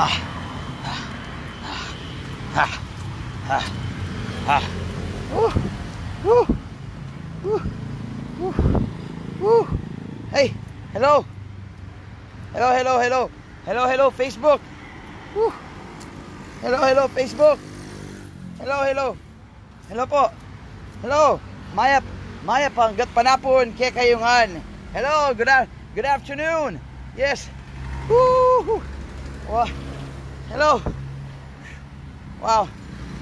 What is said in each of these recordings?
Ah. Ah. Ah. Ah. Ah. Woo. Woo. Woo. Woo. Woo. Hey, hello. Hello, hello, hello. Hello, hello Facebook. Woo. Hello, hello Facebook. Hello, hello. Hello po. Hello. Maya Maya panggat panapon kaya kayungan. Hello, good good afternoon. Yes. Woo. Wow. Hello. Wow.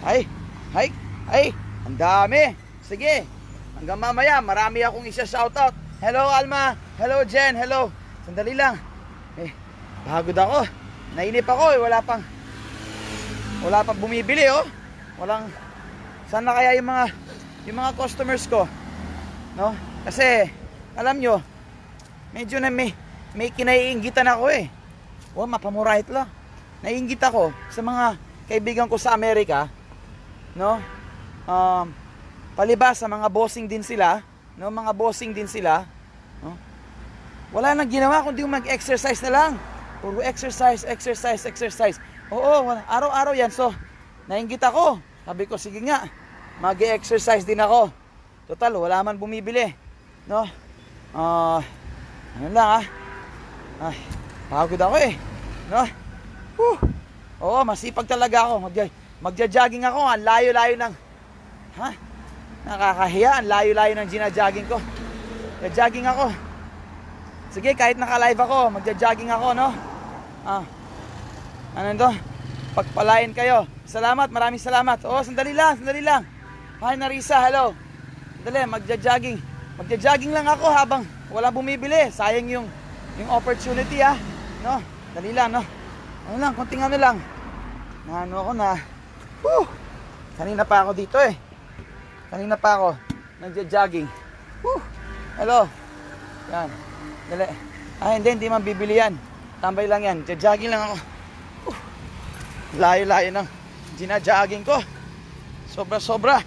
Ay, ay, ay. Ang dami. Sige. Hanggang mamaya, marami akong isa shoutout. Hello Alma. Hello Jen. Hello. Sandali lang. Eh, pagod ako. Nainip ako eh. Wala pang wala pang bumibili oh. Walang sana kaya yung mga yung mga customers ko. No? Kasi alam nyo, medyo na may may kinaiingitan ako eh. Oh, mapamura ito lang naiinggit ako sa mga kaibigan ko sa Amerika, no? Um, sa mga bossing din sila, no? Mga bossing din sila, no? Wala nang ginawa kundi mag-exercise na lang. Puro exercise, exercise, exercise. Oo, araw-araw 'yan. So, nainggit ako. Sabi ko, sige nga, mag-exercise din ako. Total, wala man bumibili. No? Ah, uh, ano lang ah. Ay, ah, pagod ako eh. No? Whew. oh, masipag talaga ako. Magja jogging ako. Ang layo-layo ng... Ha? Nakakahiya. Ang layo-layo ng ginajogging ko. Magja-jogging ako. Sige, kahit naka-live ako, magja-jogging ako, no? Ah. Ano to? Pagpalain kayo. Salamat, maraming salamat. Oo, sandali lang, sandali lang. Hi, Narisa, hello. Sandali, magja-jogging. Magja-jogging lang ako habang wala bumibili. Sayang yung yung opportunity, ah. No? Dali lang, no? ano lang, konting ano lang. Naano ako na, whew, kanina pa ako dito eh. Kanina pa ako, nagja-jogging. Whew, hello. Yan, dali. Ah, hindi, hindi man bibili yan. Tambay lang yan, jogging lang ako. Layo-layo ng ginajaging ko. Sobra-sobra.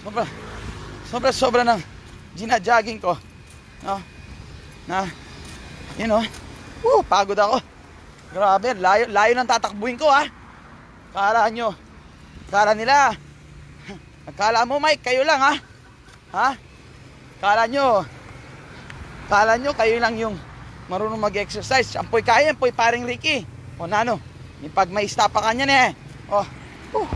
Sobra. Sobra-sobra ng ginajaging ko. No? Na, you know, woo, pagod ako. Grabe, layo, layo ng tatakbuhin ko ha. Ah. Kala nyo. Kala nila. Kala mo Mike, kayo lang ha. Ah. Ha? Kala nyo. Kala nyo, kayo lang yung marunong mag-exercise. Ampoy kaya, ampoy paring Ricky. O nano, yung pag may istapa ka niyan eh. O, oh,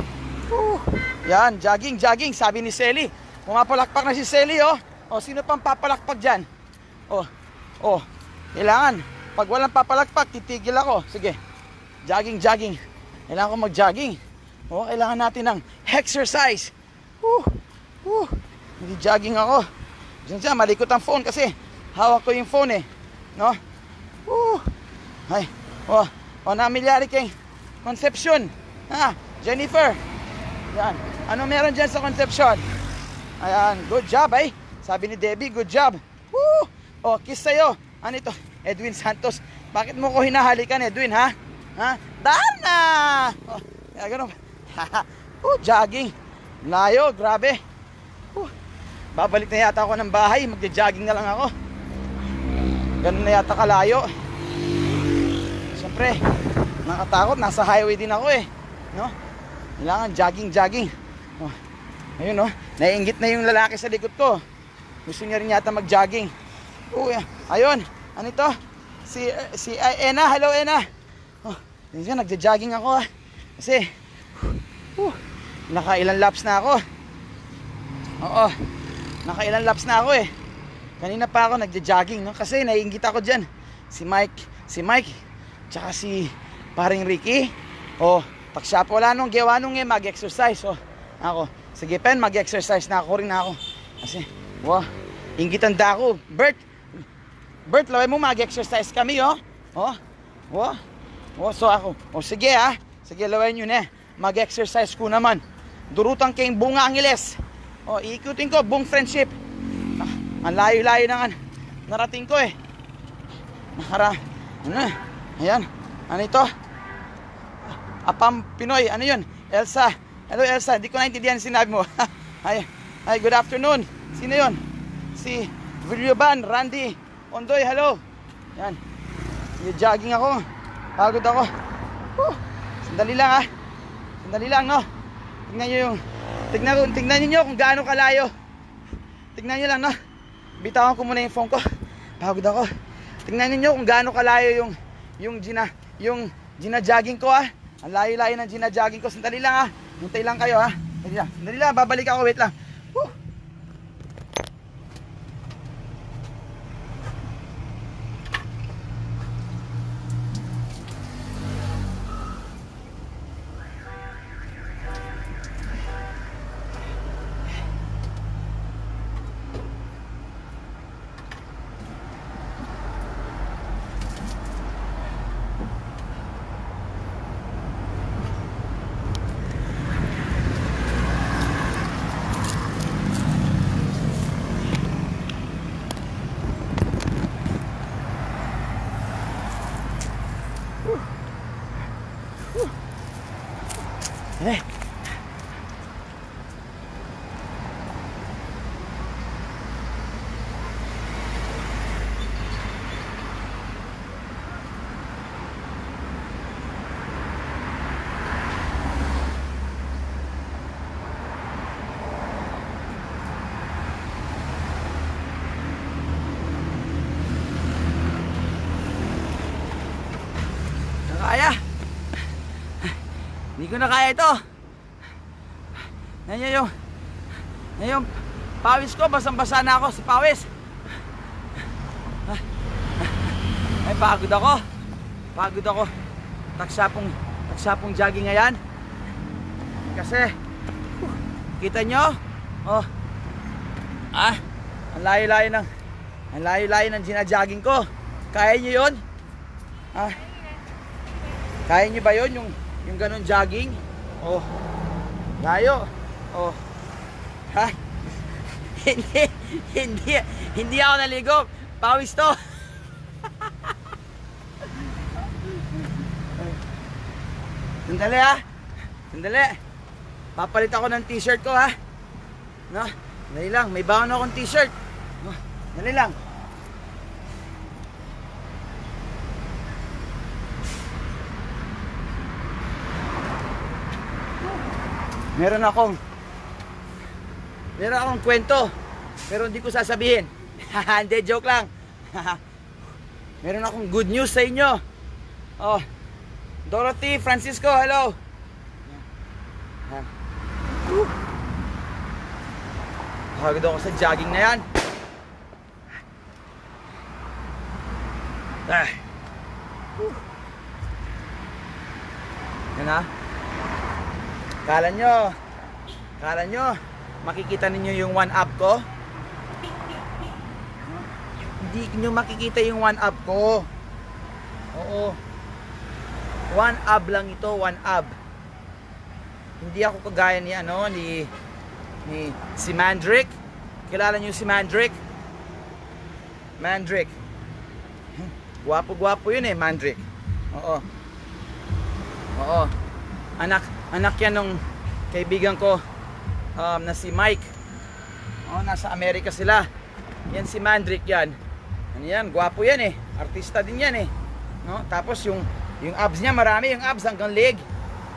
uh. yan, jogging, jogging, sabi ni Selly. Pumapalakpak na si Selly oh. O, sino pang papalakpak dyan? O, o, kailangan pag walang papalakpak, titigil ako. Sige, jogging, jogging. Kailangan ko mag-jogging. O, kailangan natin ng exercise. Woo! Woo! Hindi jogging ako. Diyan dyan, malikot ang phone kasi hawak ko yung phone eh. No? Woo! Ay, o, o namilyari kay Concepcion. Ha? Jennifer. Yan. Ano meron dyan sa conception Ayan, good job ay. Sabi ni Debbie, good job. Woo! O, kiss sa'yo. Ano ito? Edwin Santos. Bakit mo ko hinahalikan, Edwin, ha? Ha? Daan na! Oh, yeah, ganun. oh, jogging. Layo, grabe. Oh, babalik na yata ako ng bahay. Magja-jogging na lang ako. Ganun na yata kalayo. Siyempre, nakatakot. Nasa highway din ako eh. No? Kailangan jogging, jogging. Oh, ayun, no? Oh. Naiingit na yung lalaki sa likod ko. Gusto niya rin yata mag-jogging. Oh, yeah. Ayun ano ito? Si, si uh, Ena. Hello, Ena. Oh, minsan nagja-jogging ako ah. Kasi, uh, nakailan laps na ako. Oo. Nakailan laps na ako eh. Kanina pa ako nagja-jogging, no? Kasi naiinggit ako diyan. Si Mike, si Mike, tsaka si paring Ricky. Oh, pag siya po wala nung gawa nung eh, mag-exercise. Oh, ako, sige pen, mag-exercise na ako rin ako. Kasi, wow, ingitan da ako. Bert, Bert, laway mo, mag-exercise kami, oh. Oh, oh, oh, so ako. Oh, sige, ha. Ah. Sige, laway nyo na. Mag-exercise ko naman. Durutan kayong bunga angiles. Oh, iikutin ko, buong friendship. Ah, ang layo-layo na Narating ko, eh. Nakara, ano, ayan. Ano ito? Apam Pinoy, ano yun? Elsa. Hello, Elsa. Hindi ko naintindihan sinabi mo. ay, ay, good afternoon. Sino yun? Si Villaban, Randy, Ondoy, hello. Yan. Nag-jogging ako. Pagod ako. Whew. Sandali lang ha. Ah. Sandali lang no. Tingnan niyo yung Tingnan tingnan niyo kung gaano kalayo. Tingnan niyo lang no. Bitawan ko muna yung phone ko. Pagod ako. Tingnan niyo kung gaano kalayo yung yung gina yung gina-jogging ko ha. Ah. Ang layo-layo ng gina-jogging ko. Sandali lang ha. Ah. Hintay lang kayo ha. Sandali lang. Sandali lang, babalik ako. Wait lang. 哎。ko na kaya ito. Nanya yung, nandiyan yung pawis ko. Basang-basa na ako sa pawis. Ay, pagod ako. Pagod ako. Taksapong, taksapong jogging ngayon. Kasi, kita nyo? Oh, ah, ang layo-layo ng, ang layo-layo ng ginajogging ko. Kaya nyo yun? Ah, kaya nyo ba yun? Yung, yung ganun jogging. Oh. Layo. Oh. Ha? hindi, hindi, hindi ako naligo. Pawis to. Sandali ha. Sandali. Papalit ako ng t-shirt ko ha. No? Dali lang. May baon akong t-shirt. No? Dali lang. meron akong meron akong kwento pero hindi ko sasabihin hindi joke lang meron akong good news sa inyo oh Dorothy Francisco hello pagod ako sa jogging na yan ah yan ha Kala nyo, kala nyo, makikita ninyo yung one up ko? Hindi nyo makikita yung one up ko. Oo. One up lang ito, one up. Hindi ako kagaya ni ano, ni ni si Mandrick. Kilala niyo si Mandrick? Mandrick. Guwapo-guwapo 'yun eh, Mandrick. Oo. Oo. Anak anak yan ng kaibigan ko um, na si Mike oh, nasa Amerika sila yan si Mandrick yan ano yan, gwapo yan eh artista din yan eh no? tapos yung, yung abs niya marami yung abs hanggang leg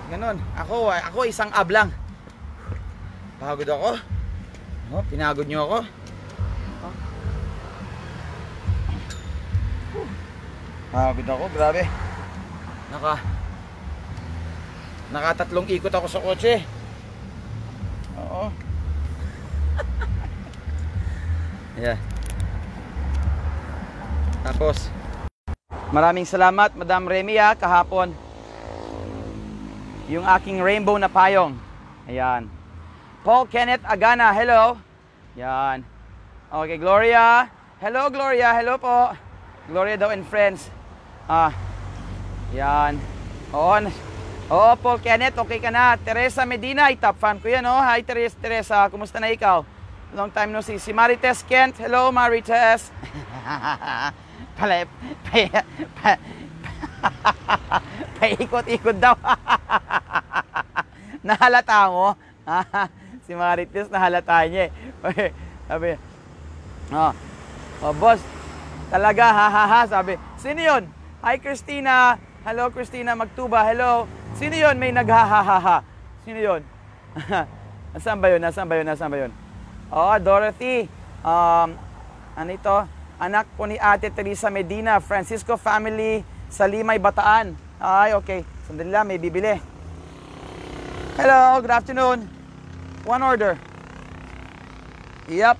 ganun, ako, ako isang ab lang pagod ako no? pinagod nyo ako pagod ako, grabe naka Nakatatlong ikot ako sa kotse. Oo. yeah. Tapos, maraming salamat Madam Remia ah, kahapon. Yung aking rainbow na payong. Ayan. Paul Kenneth Agana, hello. Yan. Okay, Gloria. Hello, Gloria. Hello po. Gloria daw and friends. Ah. Yan. On. Oh, Paul Kenneth, okay ka na. Teresa Medina, top fan ko yan, oh. Hi, Teresa. Teresa, kumusta na ikaw? Long time no see. Si Marites Kent, hello, Marites. Pala, pa, pa, paikot-ikot daw. nahalata mo. si Marites, nahalata niya. Eh. Okay, sabi, oh, oh, boss, talaga, ha, ha, ha, sabi, sino yun? Hi, Christina. Hello, Christina Magtuba. Hello. Sino yon may naghahahaha? Sino yon? Nasaan ba yun? Nasaan ba yun? Nasaan ba yun? Oh, Dorothy. Um, ano ito? Anak po ni Ate Teresa Medina, Francisco family sa Limay, Bataan. Ay, okay. Sandali lang, may bibili. Hello, good afternoon. One order. Yep.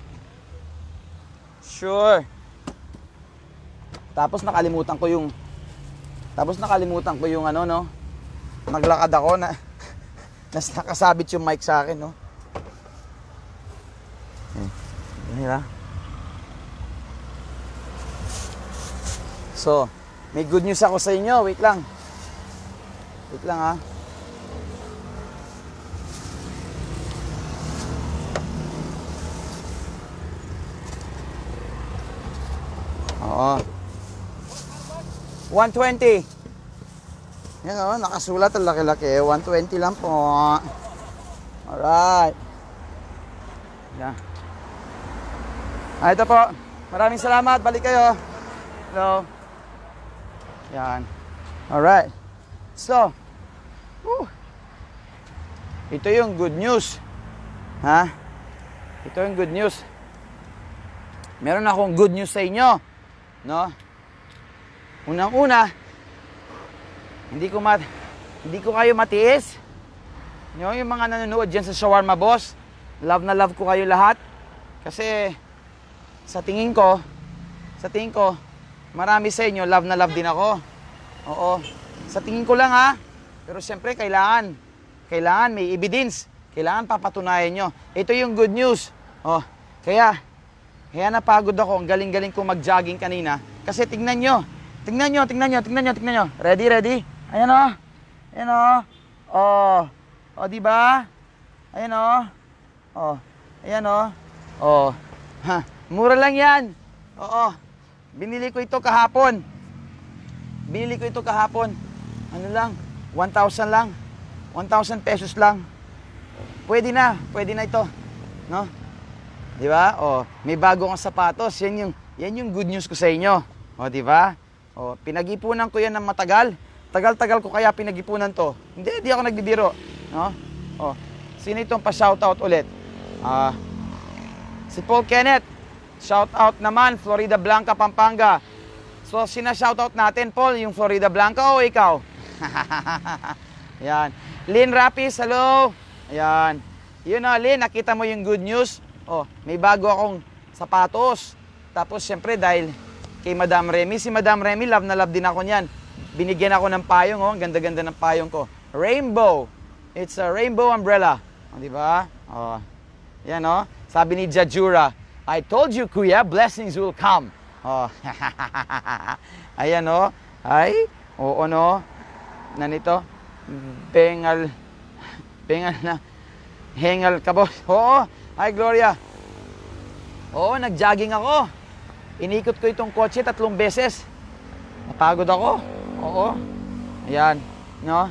Sure. Tapos nakalimutan ko yung Tapos nakalimutan ko yung ano no naglakad ako na nas nakasabit yung mic sa akin, no? Ganyan eh, So, may good news ako sa inyo. Wait lang. Wait lang ha. Oh. 120. Yan o, oh, nakasulat ang laki-laki. 120 eh. lang po. Alright. Yan. Ah, ito po. Maraming salamat. Balik kayo. Hello. Yan. Alright. So, whew, ito yung good news. Ha? Ito yung good news. Meron akong good news sa inyo. No? Unang-una, hindi ko mat hindi ko kayo matiis. Yung, yung mga nanonood diyan sa Shawarma Boss, love na love ko kayo lahat. Kasi sa tingin ko, sa tingin ko, marami sa inyo love na love din ako. Oo. Sa tingin ko lang ha. Pero siyempre kailangan kailangan may evidence. Kailangan papatunayan nyo. Ito yung good news. Oh, kaya kaya napagod ako. Ang galing-galing ko mag-jogging kanina. Kasi tingnan nyo. Tingnan nyo, tingnan nyo, tingnan nyo, tingnan nyo. Ready, ready? Ayan o. Ayan o. O. O, diba? Ayan o. O. Ayan o. O. Ha. Mura lang yan. Oo. Binili ko ito kahapon. Binili ko ito kahapon. Ano lang? 1,000 lang. 1,000 pesos lang. Pwede na. Pwede na ito. No? Di ba? O, may bago kang sapatos. Yan yung, yan yung good news ko sa inyo. O, di ba? O, pinag-ipunan ko yan ng matagal. Tagal-tagal ko kaya pinagipunan to. Hindi, hindi ako nagbibiro. No? Oh. Sino itong pa-shoutout ulit? Ah, uh, si Paul Kenneth. Shoutout naman, Florida Blanca, Pampanga. So, sina-shoutout natin, Paul, yung Florida Blanca o ikaw? Yan. Lynn Rapis, hello. Ayan. Yun na, Lynn, nakita mo yung good news. Oh, may bago akong sapatos. Tapos, syempre, dahil kay Madam Remy, si Madam Remy, love na love din ako niyan. Binigyan ako ng payong, oh. Ang ganda-ganda ng payong ko. Rainbow. It's a rainbow umbrella. Oh, di ba? Oh. Yan, oh. Sabi ni Jajura, I told you, kuya, blessings will come. Oh. Ayan, oh. Ay, oo, no. Nanito. Bengal. Bengal na. Hengal ka, boss. Oo. Hi, Gloria. Oo, nag-jogging ako. Inikot ko itong kotse tatlong beses. Napagod ako. Oo. Ayan. No?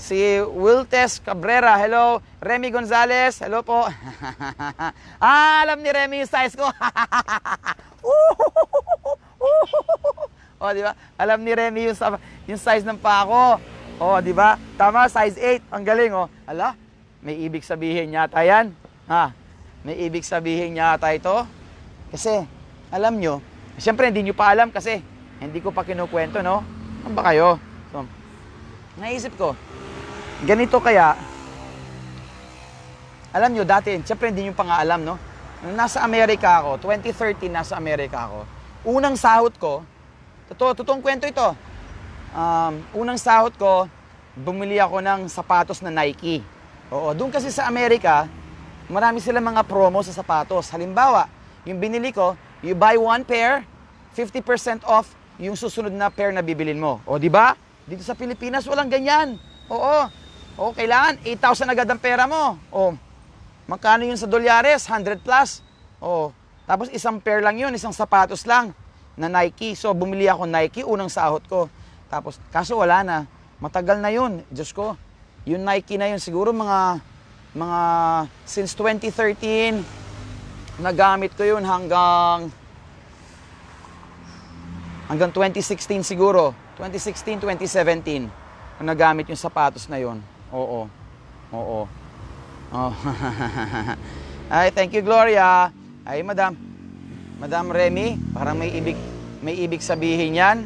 Si Wiltes Cabrera. Hello. Remy Gonzalez. Hello po. ah, alam ni Remy yung size ko. oh, di ba? Alam ni Remy yung, yung size ng pa ko. Oh, di ba? Tama, size 8. Ang galing, oh. Ala, may ibig sabihin yata yan. Ha? May ibig sabihin yata ito. Kasi, alam nyo, siyempre hindi nyo pa alam kasi hindi ko pa kinukwento, no? Saan ba kayo? So, naisip ko, ganito kaya, alam nyo, dati, syempre hindi nyo pa nga alam, no? Nasa Amerika ako, 2013 nasa Amerika ako. Unang sahot ko, totoo, totoong kwento ito. Um, unang sahot ko, bumili ako ng sapatos na Nike. Oo, doon kasi sa Amerika, marami silang mga promo sa sapatos. Halimbawa, yung binili ko, you buy one pair, 50% off yung susunod na pair na bibilin mo. O, di ba? Dito sa Pilipinas, walang ganyan. Oo. O, kailangan 8,000 agad ang pera mo. O, magkano yun sa dolyares? 100 plus. O, tapos isang pair lang yun, isang sapatos lang na Nike. So, bumili ako Nike, unang sahot ko. Tapos, kaso wala na. Matagal na yun. Diyos ko, yung Nike na yun, siguro mga, mga, since 2013, nagamit ko yun hanggang hanggang 2016 siguro, 2016, 2017, kung nagamit yung sapatos na yon. Oo. Oo. Oh. Ay, thank you Gloria. Ay, Madam. Madam Remy, parang may ibig may ibig sabihin 'yan,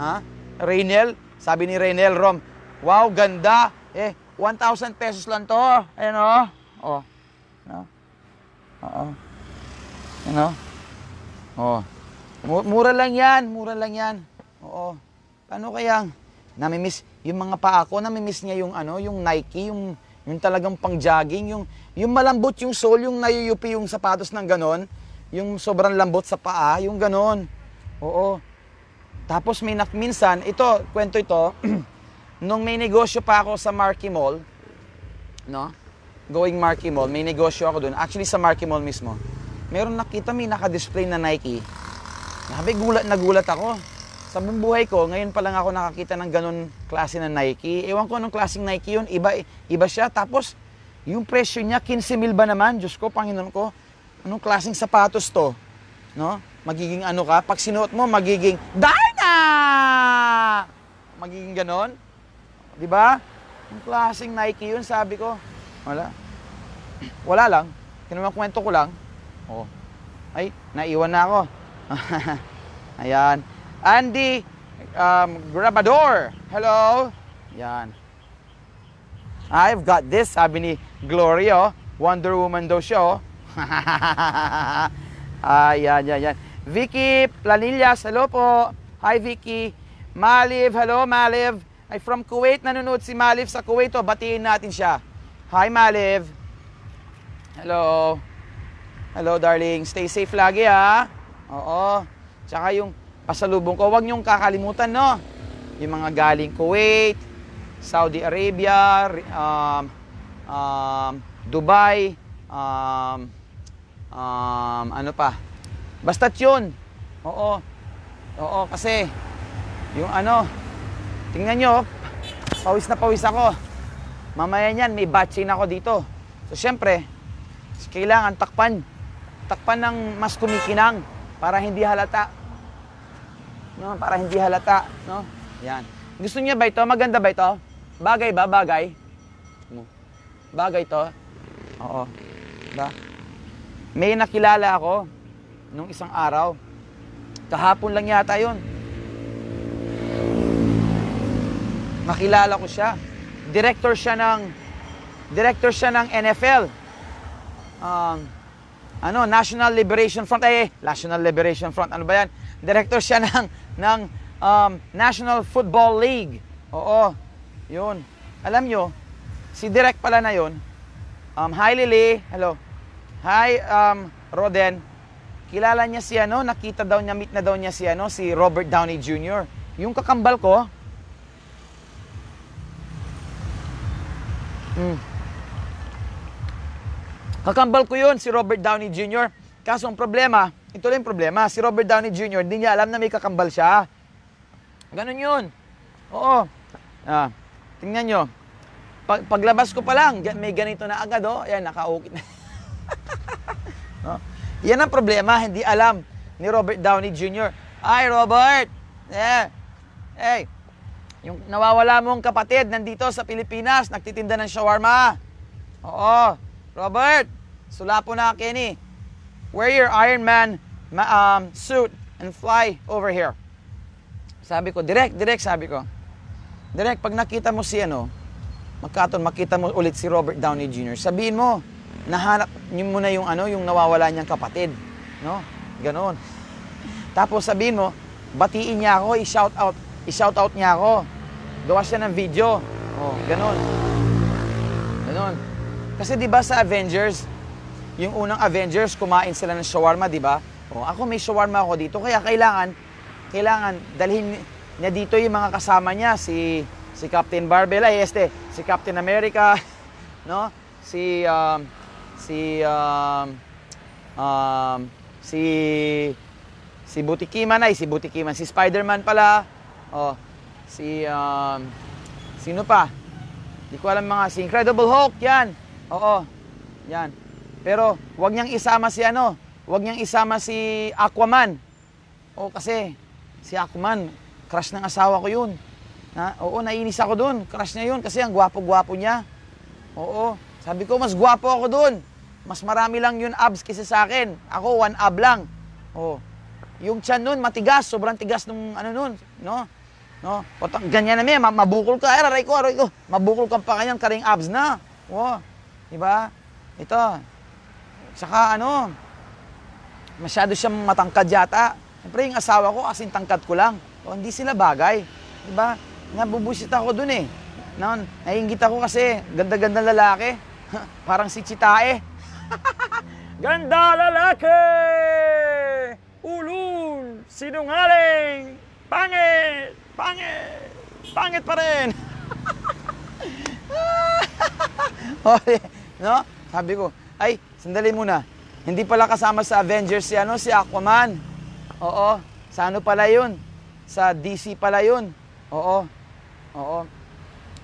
ha? Rainel, sabi ni Rainel Rom, "Wow, ganda. Eh, 1,000 pesos lang 'to." Ayun oh. Oh. No. Oo. Ano? Oh. Mura lang yan, mura lang yan. Oo. Paano kayang namimiss yung mga paa ko, namimiss niya yung ano, yung Nike, yung yung talagang pang-jogging, yung yung malambot yung sole, yung nayuyupi yung sapatos ng ganon, yung sobrang lambot sa paa, yung ganon. Oo. Tapos may nak minsan, ito, kwento ito, nung may negosyo pa ako sa Marky Mall, no? Going Marky Mall, may negosyo ako doon. Actually sa Marky Mall mismo. Meron nakita may naka-display na Nike sabi, gulat na gulat ako. Sa buong buhay ko, ngayon pa lang ako nakakita ng ganun klase ng Nike. Ewan ko anong klaseng Nike yun. Iba, iba siya. Tapos, yung presyo niya, 15 mil ba naman? Diyos ko, Panginoon ko. Anong klaseng sapatos to? No? Magiging ano ka? Pag sinuot mo, magiging, Dana! Magiging ganon. Di ba? Yung klaseng Nike yun, sabi ko. Wala. Wala lang. Kinumakwento ko lang. Oh. Ay, naiwan na ako. Ayan. Andy um, Grabador. Hello. Yan. I've got this, sabi ni Gloria. Oh. Wonder Woman daw siya. Oh. Ayan, yan, yan. Vicky Planillas, hello po. Hi, Vicky. Maliv, hello, Maliv. Ay, from Kuwait, nanonood si Maliv sa Kuwait. O, oh. batiin natin siya. Hi, Maliv. Hello. Hello, darling. Stay safe lagi, ha. Ah. Oo. Tsaka yung pasalubong ko, huwag niyong kakalimutan, no? Yung mga galing Kuwait, Saudi Arabia, um, um, Dubai, um, um, ano pa? Basta yun. Oo. Oo, kasi yung ano, tingnan nyo, pawis na pawis ako. Mamaya niyan, may batching ako dito. So, syempre, kailangan takpan. Takpan ng mas kumikinang. Para hindi halata. No, para hindi halata, no? Yan. Gusto niya ba ito? Maganda ba ito? Bagay ba? Bagay? Bagay to. Oo. Ba? Diba? May nakilala ako nung isang araw. Kahapon lang yata 'yon. Nakilala ko siya. Director siya ng director siya ng NFL. Um, ano, National Liberation Front, eh, National Liberation Front, ano ba yan? Director siya ng, ng um, National Football League. Oo, yun. Alam nyo, si Direk pala na yun. Um, hi Lily, hello. Hi um, Roden. Kilala niya si ano, nakita daw niya, meet na daw niya si ano, si Robert Downey Jr. Yung kakambal ko, mm, Kakambal ko yun, si Robert Downey Jr. Kaso ang problema, ito lang yung problema, si Robert Downey Jr., hindi niya alam na may kakambal siya. Ganun yun. Oo. Ah, tingnan nyo. Pag, paglabas ko pa lang, may ganito na agad, oh. Ayan, nakaukit na. no? Oh. Yan ang problema, hindi alam ni Robert Downey Jr. Ay, Robert! Eh, hey, eh, yung nawawala mong kapatid nandito sa Pilipinas, nagtitinda ng shawarma. Oo. Robert, sulapo na Kenny. Wear your Iron Man um, suit and fly over here. Sabi ko, direct, direct, sabi ko. Direct, pag nakita mo si ano, magkaton, makita mo ulit si Robert Downey Jr., sabihin mo, nahanap niyo na yung ano, yung nawawala niyang kapatid. No? Ganon. Tapos sabihin mo, batiin niya ako, i-shout out, i-shout out niya ako. Gawa siya ng video. Oh, ganon. Ganon. Kasi 'di ba sa Avengers, yung unang Avengers kumain sila ng shawarma, 'di ba? Oh, ako may shawarma ako dito, kaya kailangan kailangan dalhin niya dito yung mga kasama niya si si Captain Marvel, ay este, si Captain America, no? Si um, si um, um, si si Butikiman ay si Butikiman, si Spider-Man pala. Oh, si um, sino pa? Hindi ko alam mga si Incredible Hulk 'yan. Oo. Yan. Pero huwag niyang isama si ano, huwag niyang isama si Aquaman. O kasi si Aquaman, crush ng asawa ko 'yun. Na, oo, nainis ako doon. Crush niya 'yun kasi ang gwapo-gwapo niya. Oo. Sabi ko mas gwapo ako doon. Mas marami lang 'yun abs kaysa sa akin. Ako one ab lang. Oh. Yung chan noon matigas, sobrang tigas nung ano noon, no? No? O, ganyan na may, mabukol ka. Ay, aray ko, aray ko. Mabukol ka pa kanyan, karing abs na. Wow. Di ba? Ito. Saka ano, masyado siyang matangkad yata. Siyempre, yung asawa ko, kasing tangkad ko lang. O, hindi sila bagay. Di ba? Nabubusit ako dun eh. Noon, naiingit ako kasi ganda-ganda lalaki. Parang si Chitae. ganda lalaki! Ulul! Sinungaling! Pangit! Pangit! Pangit pa rin! Hoy, No? Sabi ko, ay, sandali muna. Hindi pala kasama sa Avengers si, ano, si Aquaman. Oo. Sa ano pala yun? Sa DC pala yun. Oo. Oo.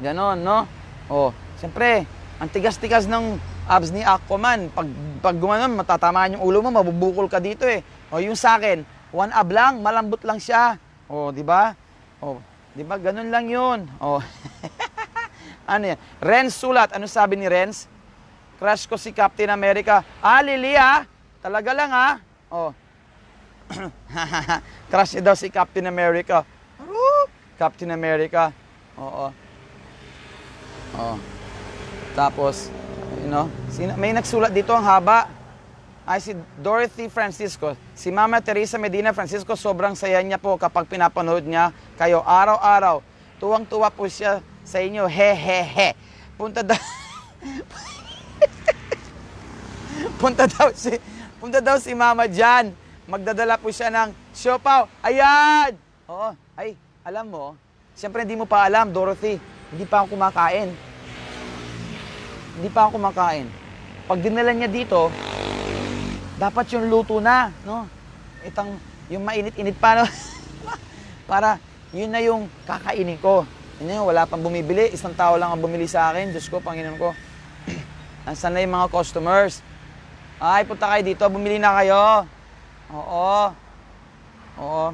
Ganon, no? Oh, Siyempre, ang tigas-tigas ng abs ni Aquaman. Pag, pag gumanon, matatamaan yung ulo mo, mabubukol ka dito eh. O yung sa akin, one ab lang, malambot lang siya. O, di ba? O, di ba? Ganun lang yun. O. ano yan? Renz sulat. Ano sabi ni Renz? Crush ko si Captain America. Ah, Lilia, ah. talaga lang ah. Oh. Crush niya daw si Captain America. Aro, Captain America. Oo. Oh. Tapos, you know, may nagsulat dito ang haba. Ay si Dorothy Francisco. Si Mama Teresa Medina Francisco, sobrang saya niya po kapag pinapanood niya kayo araw-araw. Tuwang-tuwa po siya sa inyo. He, he, he. Punta daw... Punta daw si, punta daw si Mama Jan. Magdadala po siya ng siopaw. Ayan! Oo. Ay, alam mo, siyempre hindi mo pa alam, Dorothy. Hindi pa ako kumakain. Hindi pa ako kumakain. Pag dinala niya dito, dapat yung luto na, no? Itang, yung mainit-init pa, no? Para, yun na yung kakainin ko. Yun yun, wala pang bumibili. Isang tao lang ang bumili sa akin. Diyos ko, Panginoon ko. Asan na yung mga customers? Ay, punta kayo dito. Bumili na kayo. Oo. Oo.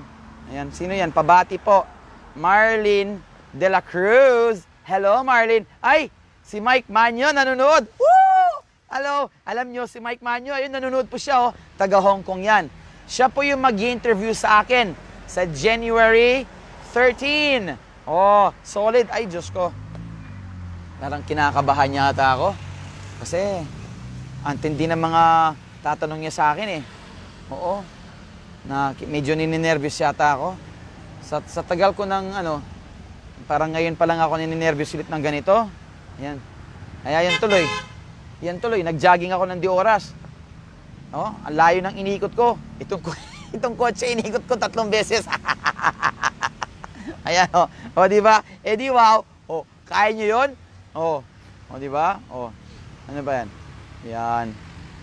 Ayan, sino yan? Pabati po. Marlin De La Cruz. Hello, Marlin. Ay, si Mike Manyo nanonood. Woo! Hello. Alam nyo, si Mike Manyo, ayun, nanonood po siya, oh. Taga Hong Kong yan. Siya po yung mag interview sa akin sa January 13. Oh, solid. Ay, Diyos ko. Parang kinakabahan yata ako. Kasi ang tindi ng mga tatanong niya sa akin eh. Oo. Na medyo nininervyos yata ako. Sa, sa tagal ko ng ano, parang ngayon pa lang ako nininervyos ulit ng ganito. Ayan. Kaya yan tuloy. Yan tuloy. Nagjogging ako ng di oras. Oh, ang layo ng inikot ko. Itong, itong kotse inikot ko tatlong beses. Ayan, oh. O, di ba? Eh, di wow. Oh, kaya nyo yun? Oh. O, di ba? Oh. Ano ba yan? Yan.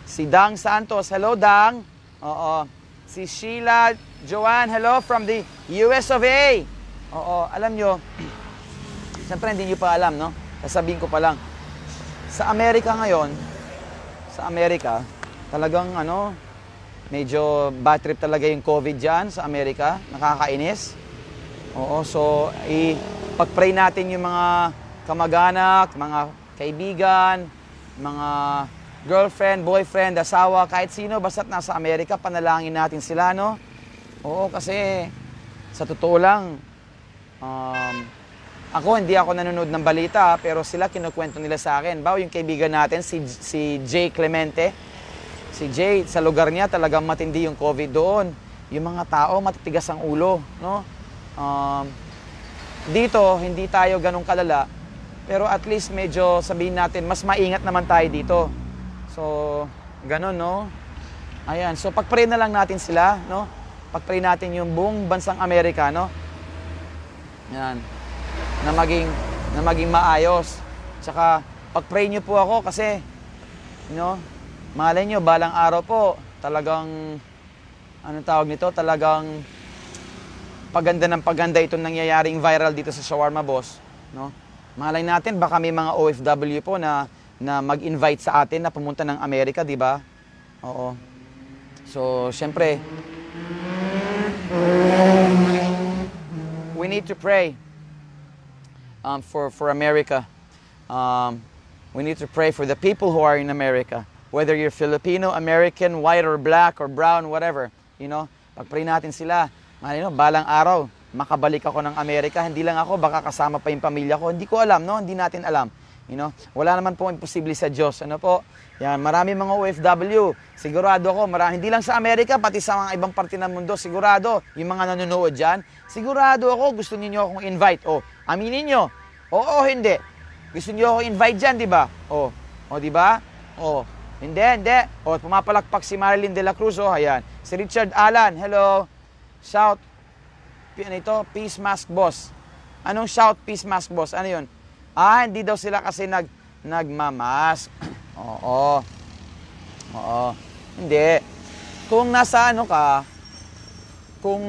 Si Dang Santos. Hello, Dang. Oo. Si Sheila Joanne. Hello from the US of A. Oo. Alam nyo, siyempre hindi nyo pa alam, no? Sasabihin ko pa lang. Sa Amerika ngayon, sa Amerika, talagang ano, medyo bad trip talaga yung COVID dyan sa Amerika. Nakakainis. Oo, so i pagpray natin yung mga kamag-anak, mga kaibigan, mga girlfriend, boyfriend, asawa, kahit sino, basta't nasa Amerika, panalangin natin sila, no? Oo, kasi sa totoo lang, um, ako, hindi ako nanonood ng balita, pero sila kinukwento nila sa akin. Bawa yung kaibigan natin, si, si Jay Clemente. Si Jay, sa lugar niya, talagang matindi yung COVID doon. Yung mga tao, matitigas ang ulo, no? Um, dito, hindi tayo ganong kalala, pero at least medyo sabihin natin, mas maingat naman tayo dito. So, ganun, no? Ayan. So, pag-pray na lang natin sila, no? Pag-pray natin yung buong bansang Amerika, no? Yan. Na maging, na maging maayos. Tsaka, pag-pray nyo po ako kasi, no? know, malay nyo, balang araw po, talagang, ano tawag nito, talagang paganda ng paganda itong nangyayaring viral dito sa Shawarma Boss, no? Malay natin, baka may mga OFW po na na mag-invite sa atin na pumunta ng Amerika, di ba? Oo. So, syempre, we need to pray um, for, for America. Um, we need to pray for the people who are in America. Whether you're Filipino, American, white or black or brown, whatever. You know, pag-pray natin sila. Malino, balang araw, makabalik ako ng Amerika. Hindi lang ako, baka kasama pa yung pamilya ko. Hindi ko alam, no? Hindi natin alam. You know, wala naman po imposible sa Diyos. Ano po? Yan, marami mga OFW. Sigurado ako, marami. Hindi lang sa Amerika, pati sa mga ibang parte ng mundo. Sigurado, yung mga nanonood dyan. Sigurado ako, gusto ninyo akong invite. O, oh, aminin nyo. Oo, oh, hindi. Gusto niyo akong invite dyan, di ba? O, oh, o di ba? O, hindi, hindi. O, pumapalakpak si Marilyn De La Cruz. O, ayan. Si Richard Allen, hello. Shout. Ano ito? Peace Mask Boss. Anong shout, Peace Mask Boss? Ano yun? Ah, hindi daw sila kasi nag nagmamask. Oo. Oo. Hindi. Kung nasa ano ka, kung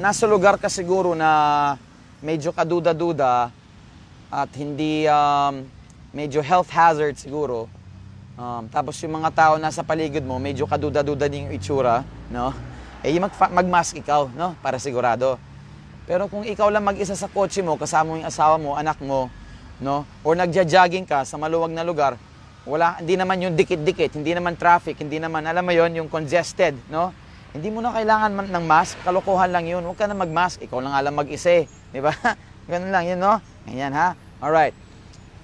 nasa lugar ka siguro na medyo kaduda-duda at hindi um, medyo health hazard siguro, um, tapos yung mga tao nasa paligid mo, medyo kaduda-duda din yung itsura, no? Eh, mag magmask ikaw, no? Para sigurado. Pero kung ikaw lang mag-isa sa kotse mo, kasama mo yung asawa mo, anak mo, no? Or nagja-jogging ka sa maluwag na lugar, wala hindi naman yung dikit-dikit, hindi naman traffic, hindi naman alam mo yon yung congested, no? Hindi mo na kailangan man ng mask, kalokohan lang yun. Huwag ka na mag-mask, ikaw lang alam mag-ise, eh, di ba? Ganun lang yun, no? Ganyan ha. All right.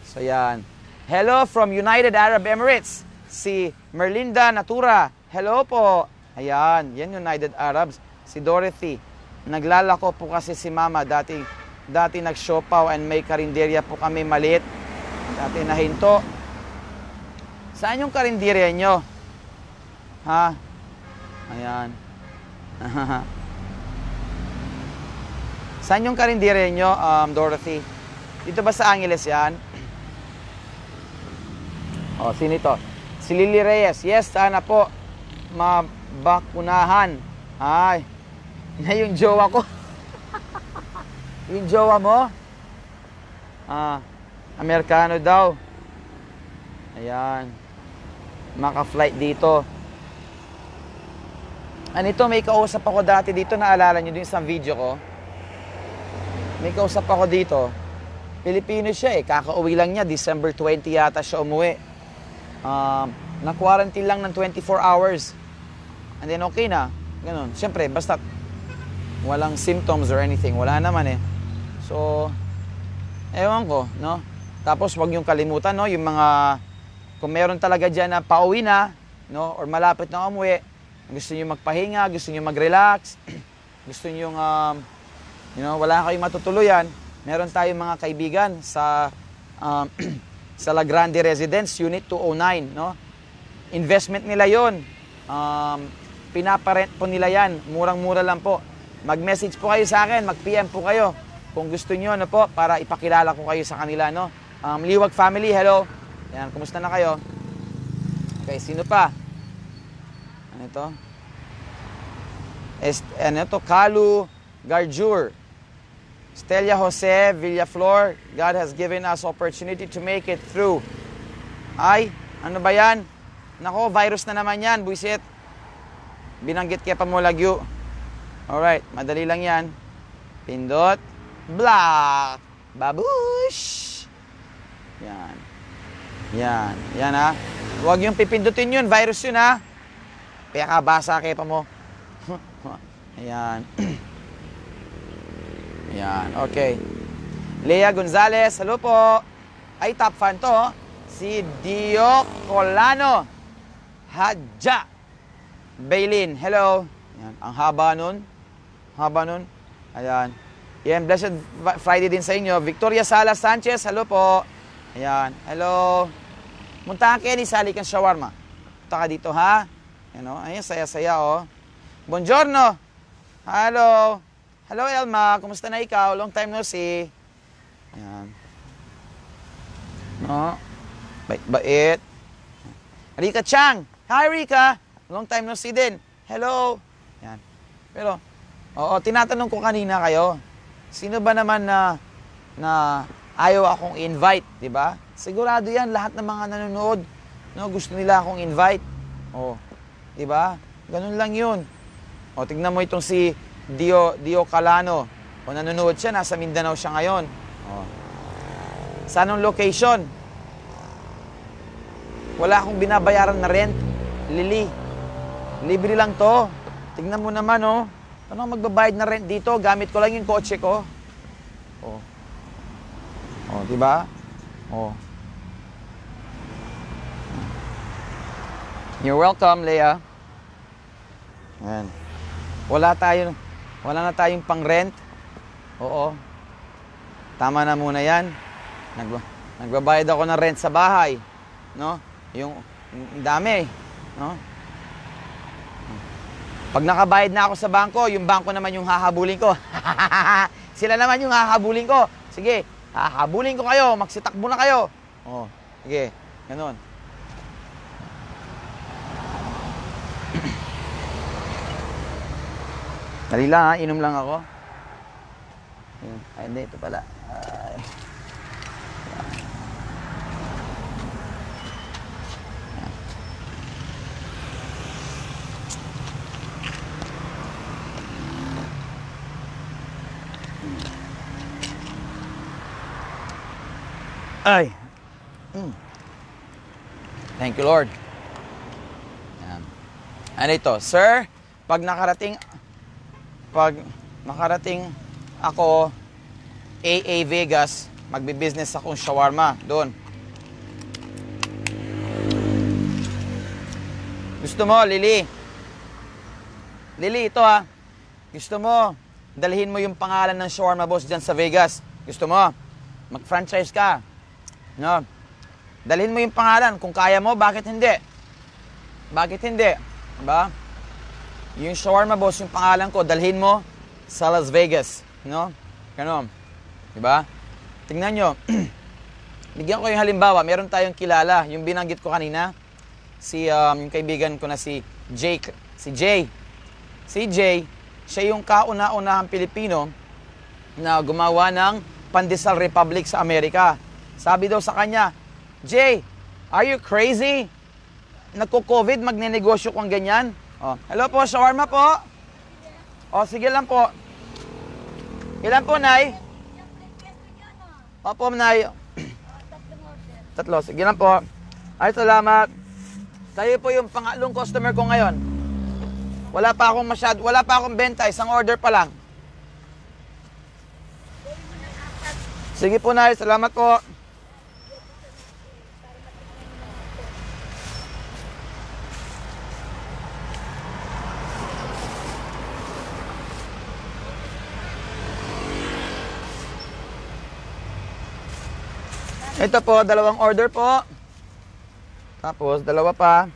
So yan. Hello from United Arab Emirates. Si Merlinda Natura. Hello po. Ayan, yan United Arabs. Si Dorothy. Naglalako po kasi si Mama dating Dati nag nagsiopaw and may karinderya po kami maliit. Dati nahinto. Saan yung karinderya nyo? Ha? Ayan. Saan yung karinderya nyo, um, Dorothy? Dito ba sa Angeles yan? O, sino ito? Si Lily Reyes. Yes, sana po mabakunahan. Ay, na yung jowa ko. Yung jowa mo? Ah, Amerikano daw. Ayan. Maka-flight dito. Anito, may kausap ako dati dito. Naalala nyo din sa video ko. May kausap ako dito. Pilipino siya eh. Kaka-uwi lang niya. December 20 yata siya umuwi. Um, na-quarantine lang ng 24 hours. And then okay na. Ganun. Siyempre, basta walang symptoms or anything. Wala naman eh. So, ewan ko, no? Tapos wag yung kalimutan, no? Yung mga, kung meron talaga dyan na pauwi na, no? Or malapit na umuwi, gusto nyo magpahinga, gusto nyo mag-relax, gusto nyo, um, you know, wala kayong matutuluyan, meron tayong mga kaibigan sa, um, sa La Grande Residence, Unit 209, no? Investment nila yon um, pinaparent po nila yan, murang-mura lang po. Mag-message po kayo sa akin, mag-PM po kayo. Kung gusto niyo ano po, para ipakilala ko kayo sa kanila, no? Um, Liwag family, hello. Yan, kumusta na kayo? Okay, sino pa? Ano ito? Est, ano ito? Kalu Garjur. Stella Jose Villaflor, God has given us opportunity to make it through. Ay, ano ba yan? Nako, virus na naman yan, buisit. Binanggit kaya pamulagyo. Alright, madali lang yan. Pindot. Black. Babush! Yan. Yan. Yan ha. Huwag yung pipindutin yun. Virus yun ha. Pinakabasa kayo pa mo. Ayan. Ayan. Okay. Lea Gonzalez. Hello po. Ay, top fan to. Oh. Si Dio Colano. Hadja. Bailin. Hello. Ayan. Ang haba nun. Haba nun. Ayan. Yan, blessed Friday din sa inyo. Victoria Sala Sanchez, hello po. Ayan, hello. Munta ka kaya ni Sally kang shawarma. Punta ka dito ha. Ayan, oh. Ayan saya-saya oh. Buongiorno. Hello. Hello Elma, kumusta na ikaw? Long time no see. Ayan. No. Bait, bait. Rika Chang. Hi Rika. Long time no see din. Hello. Ayan. Pero, oo, tinatanong ko kanina kayo. Sino ba naman na na ayaw akong invite, 'di ba? Sigurado 'yan lahat ng mga nanonood, no, gusto nila akong invite. Oh, 'di ba? Ganun lang 'yun. O oh, tignan mo itong si Dio Dio Calano. O oh, nanonood siya, nasa Mindanao siya ngayon. O. Oh. Sa anong location? Wala akong binabayaran na rent. Lili. Libre lang to. Tignan mo naman, oh. Ano magbabayad na rent dito? Gamit ko lang yung kotse ko. Oh. Oh, 'di ba? Oh. You're welcome, Leia. Ayan. Wala tayo, wala na tayong pang-rent. Oo. Tama na muna 'yan. Nag nagbabayad ako ng rent sa bahay, no? Yung, yung dami, no? Pag nakabayad na ako sa bangko, yung bangko naman yung hahabulin ko. Sila naman yung hahabulin ko. Sige, hahabulin ko kayo, magsitakbo na kayo. Oh, sige, ganun. Dali lang ha, inom lang ako. Ayun, ay hindi, ito pala. Ay. Ay. Mm. Thank you, Lord. Yan. Ano ito? Sir, pag nakarating, pag nakarating ako AA Vegas, magbi-business akong shawarma doon. Gusto mo, Lili? Lili, ito ha. Gusto mo, dalhin mo yung pangalan ng shawarma boss dyan sa Vegas. Gusto mo, mag-franchise ka. No? Dalhin mo yung pangalan. Kung kaya mo, bakit hindi? Bakit hindi? Diba? Yung shawarma boss, yung pangalan ko, dalhin mo sa Las Vegas. No? Ganon. Diba? Tingnan nyo. Bigyan ko yung halimbawa. Meron tayong kilala. Yung binanggit ko kanina. Si, um, yung kaibigan ko na si Jake. Si Jay. Si Jay, siya yung kauna-unahang Pilipino na gumawa ng Pandesal Republic sa Amerika sabi daw sa kanya, Jay, are you crazy? Nagko-COVID, magne magnenegosyo kang ganyan? Oh, hello po, shawarma po. Oh, sige lang po. Ilan po, Nay? Opo, Nay. Tatlo, sige lang po. Ay, salamat. Kayo po yung pangalong customer ko ngayon. Wala pa akong masyad, wala pa akong benta, isang order pa lang. Sige po, Nay, salamat po. Ito po, dalawang order po. Tapos, dalawa pa.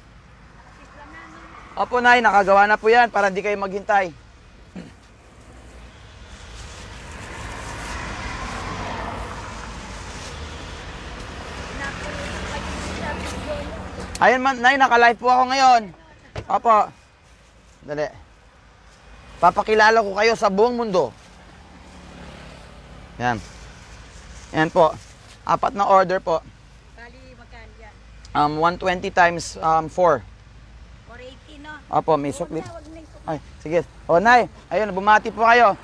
Opo, Nay, nakagawa na po yan para hindi kayo maghintay. Ayan, man, Nay, naka-live po ako ngayon. Opo. Dali. Papakilala ko kayo sa buong mundo. Yan. Yan po. Apat na order po. Bali, magkano yan? Um, 120 times um, 4. 480, no? Opo, may sukli. Ay, sige. O, Nay, ayun, bumati po kayo.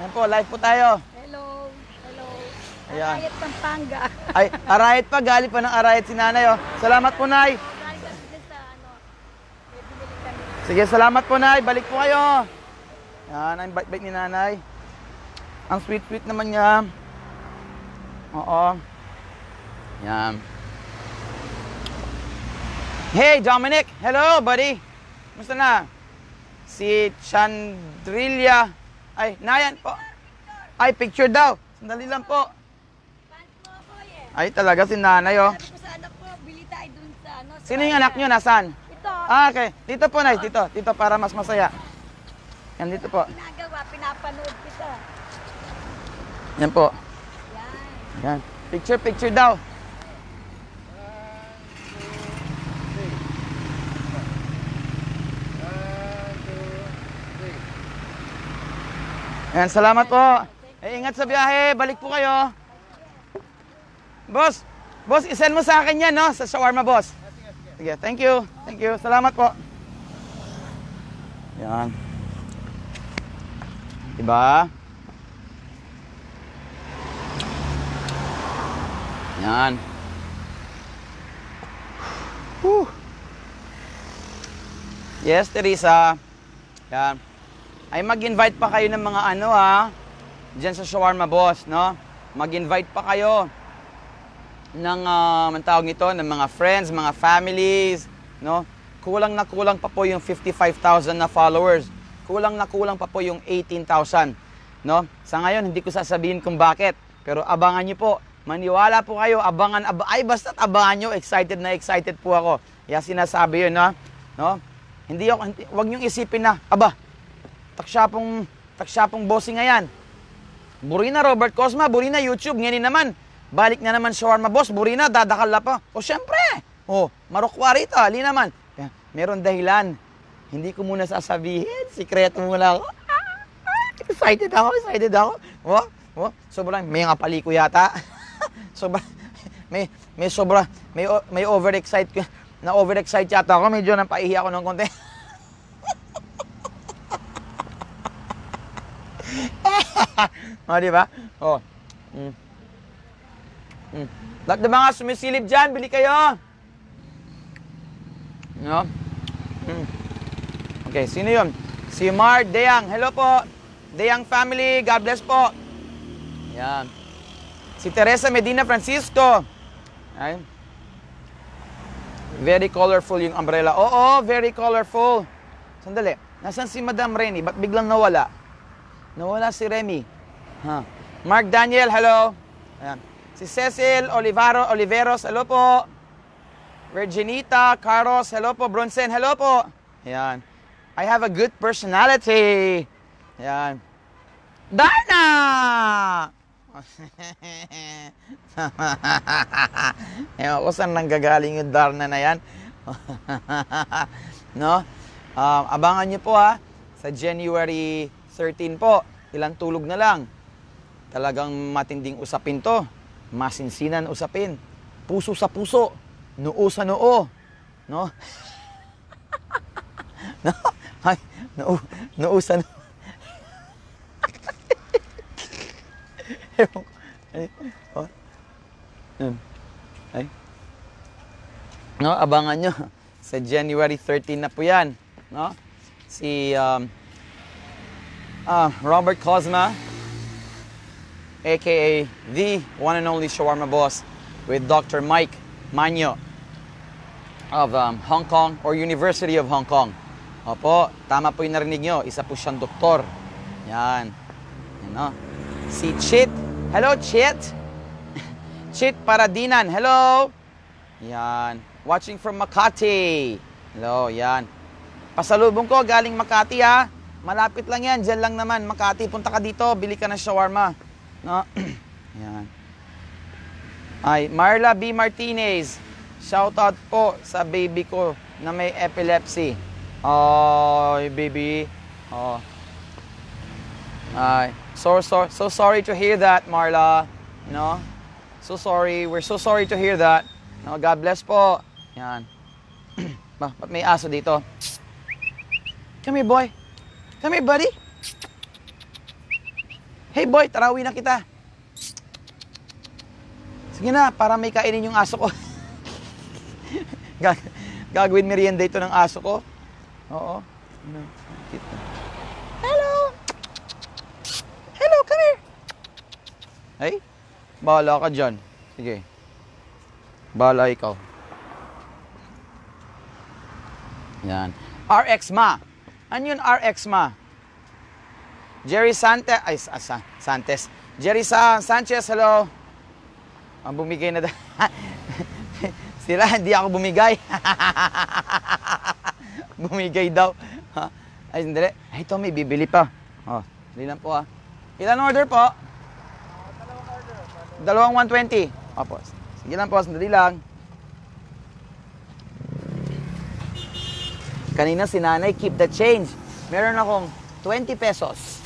Ayun po, live po tayo. Hello. Hello. Ayan. Arayat Pampanga. Ay, arayat pa. Galing pa ng arayat si nanay. Oh. Salamat po, Nay. Oh, ano, eh, sige, salamat po, Nay. Balik po kayo. Yan, ang bait-bait ni nanay. Ang sweet-sweet naman niya. Oo. Um, hey, Dominic! Hello, buddy! Musta na? Si Chandrilla. Ay, Nayan po. Ay, picture daw. Sandali lang po. Ay, talaga si nanay, oh. Sabi ko sa anak ko, bili tayo sa, ano, sa Sino yung anak nyo? Nasaan? Ito. Ah, okay. Dito po, Nay. Dito. Dito para mas masaya. Yan, dito po. Ginagawa, pinapanood kita. Yan po. Yan. Yan. Picture, picture daw. Ayan, salamat po. Eh, ingat sa biyahe. Balik po kayo. Boss, boss, isend mo sa akin yan, no? Sa shawarma, boss. Sige, thank you. Thank you. Salamat po. Yan. Diba? Yan. Whew. Yes, Teresa. Yan ay mag-invite pa kayo ng mga ano ha, dyan sa shawarma boss, no? Mag-invite pa kayo ng, uh, ah, man tawag nito, ng mga friends, mga families, no? Kulang na kulang pa po yung 55,000 na followers. Kulang na kulang pa po yung 18,000, no? Sa ngayon, hindi ko sasabihin kung bakit, pero abangan nyo po. Maniwala po kayo, abangan, ab ay basta't abangan nyo, excited na excited po ako. Yan sinasabi yun, no? no? Hindi ako, hindi, wag nyong isipin na, aba, Taksyapong, taksyapong bossing nga yan. Burina Robert Cosma, burina YouTube, ngayon naman. Balik na naman shawarma boss, burina, dadakal pa. O syempre, o, marukwa rito, ali naman. Meron dahilan. Hindi ko muna sasabihin, sikreto muna ako. Ah, excited ako, excited ako. Oh, oh, sobrang may nga paliko yata. sobra, may may sobra may may overexcite na overexcite yata ako medyo nang paihi ako ng konti o, oh, di ba? O. Oh. Mm. Mm. Lahat na mga sumisilip dyan, bili kayo. No? Mm. Okay, sino yun? Si Mar Deyang. Hello po. Deyang family, God bless po. Yan. Si Teresa Medina Francisco. Ay. Very colorful yung umbrella. Oo, very colorful. Sandali. Nasaan si Madam Reni? Ba't biglang nawala? Nawala si Remy. Ha. Mark Daniel, hello. Ayan. Si Cecil Olivaro Oliveros, hello po. Virginita Carlos, hello po. Bronsen, hello po. Ayan. I have a good personality. Ayan. Darna! Ewan ko saan nanggagaling yung Darna na yan. no? Um, abangan nyo po ha sa January 13 po, ilang tulog na lang. Talagang matinding usapin to. Masinsinan usapin. Puso sa puso. Noo sa noo. No? no? Ay, noo, noo sa noo. Ewan Ay, oh. Ay. No, abangan nyo. Sa January 13 na po yan. No? Si um, uh, Robert Cosma, aka the one and only shawarma boss, with Dr. Mike Manyo of um, Hong Kong or University of Hong Kong. Opo, tama po yung narinig nyo. Isa po siyang doktor. Yan. Yan o. Si Chit. Hello, Chit. Chit Paradinan. Hello. Yan. Watching from Makati. Hello, yan. Pasalubong ko galing Makati ha. Malapit lang yan. Diyan lang naman. Makati, punta ka dito. Bili ka ng shawarma. No? yan. Ay, Marla B. Martinez. Shout out po sa baby ko na may epilepsy. Ay, baby. Oh. Ay, so, so, so sorry to hear that, Marla. No? So sorry. We're so sorry to hear that. No, God bless po. Yan. Ba, may aso dito. Come here, boy. Come here, buddy. Hey, boy, tarawi na kita. Sige na, para may kainin yung aso ko. Gag gagawin merienda ito ng aso ko. Oo. Ano? Hello. Hello, come here. Hey, bahala ka dyan. Sige. Bahala ikaw. Yan. RX Ma. Ano yun RX ma? Jerry Sante, ay, ah, San, Santes. Jerry Sa, Sanchez, hello. Ang bumigay na Sila, hindi ako bumigay. bumigay daw. Ha? Ay, sandali. Ay, may bibili pa. Oh, hindi lang po ah. Ilan order po? Uh, dalawang order. Dalawang 120. Opo. Sige lang po, sandali lang. Kanina si nanay, keep the change. Meron akong 20 pesos.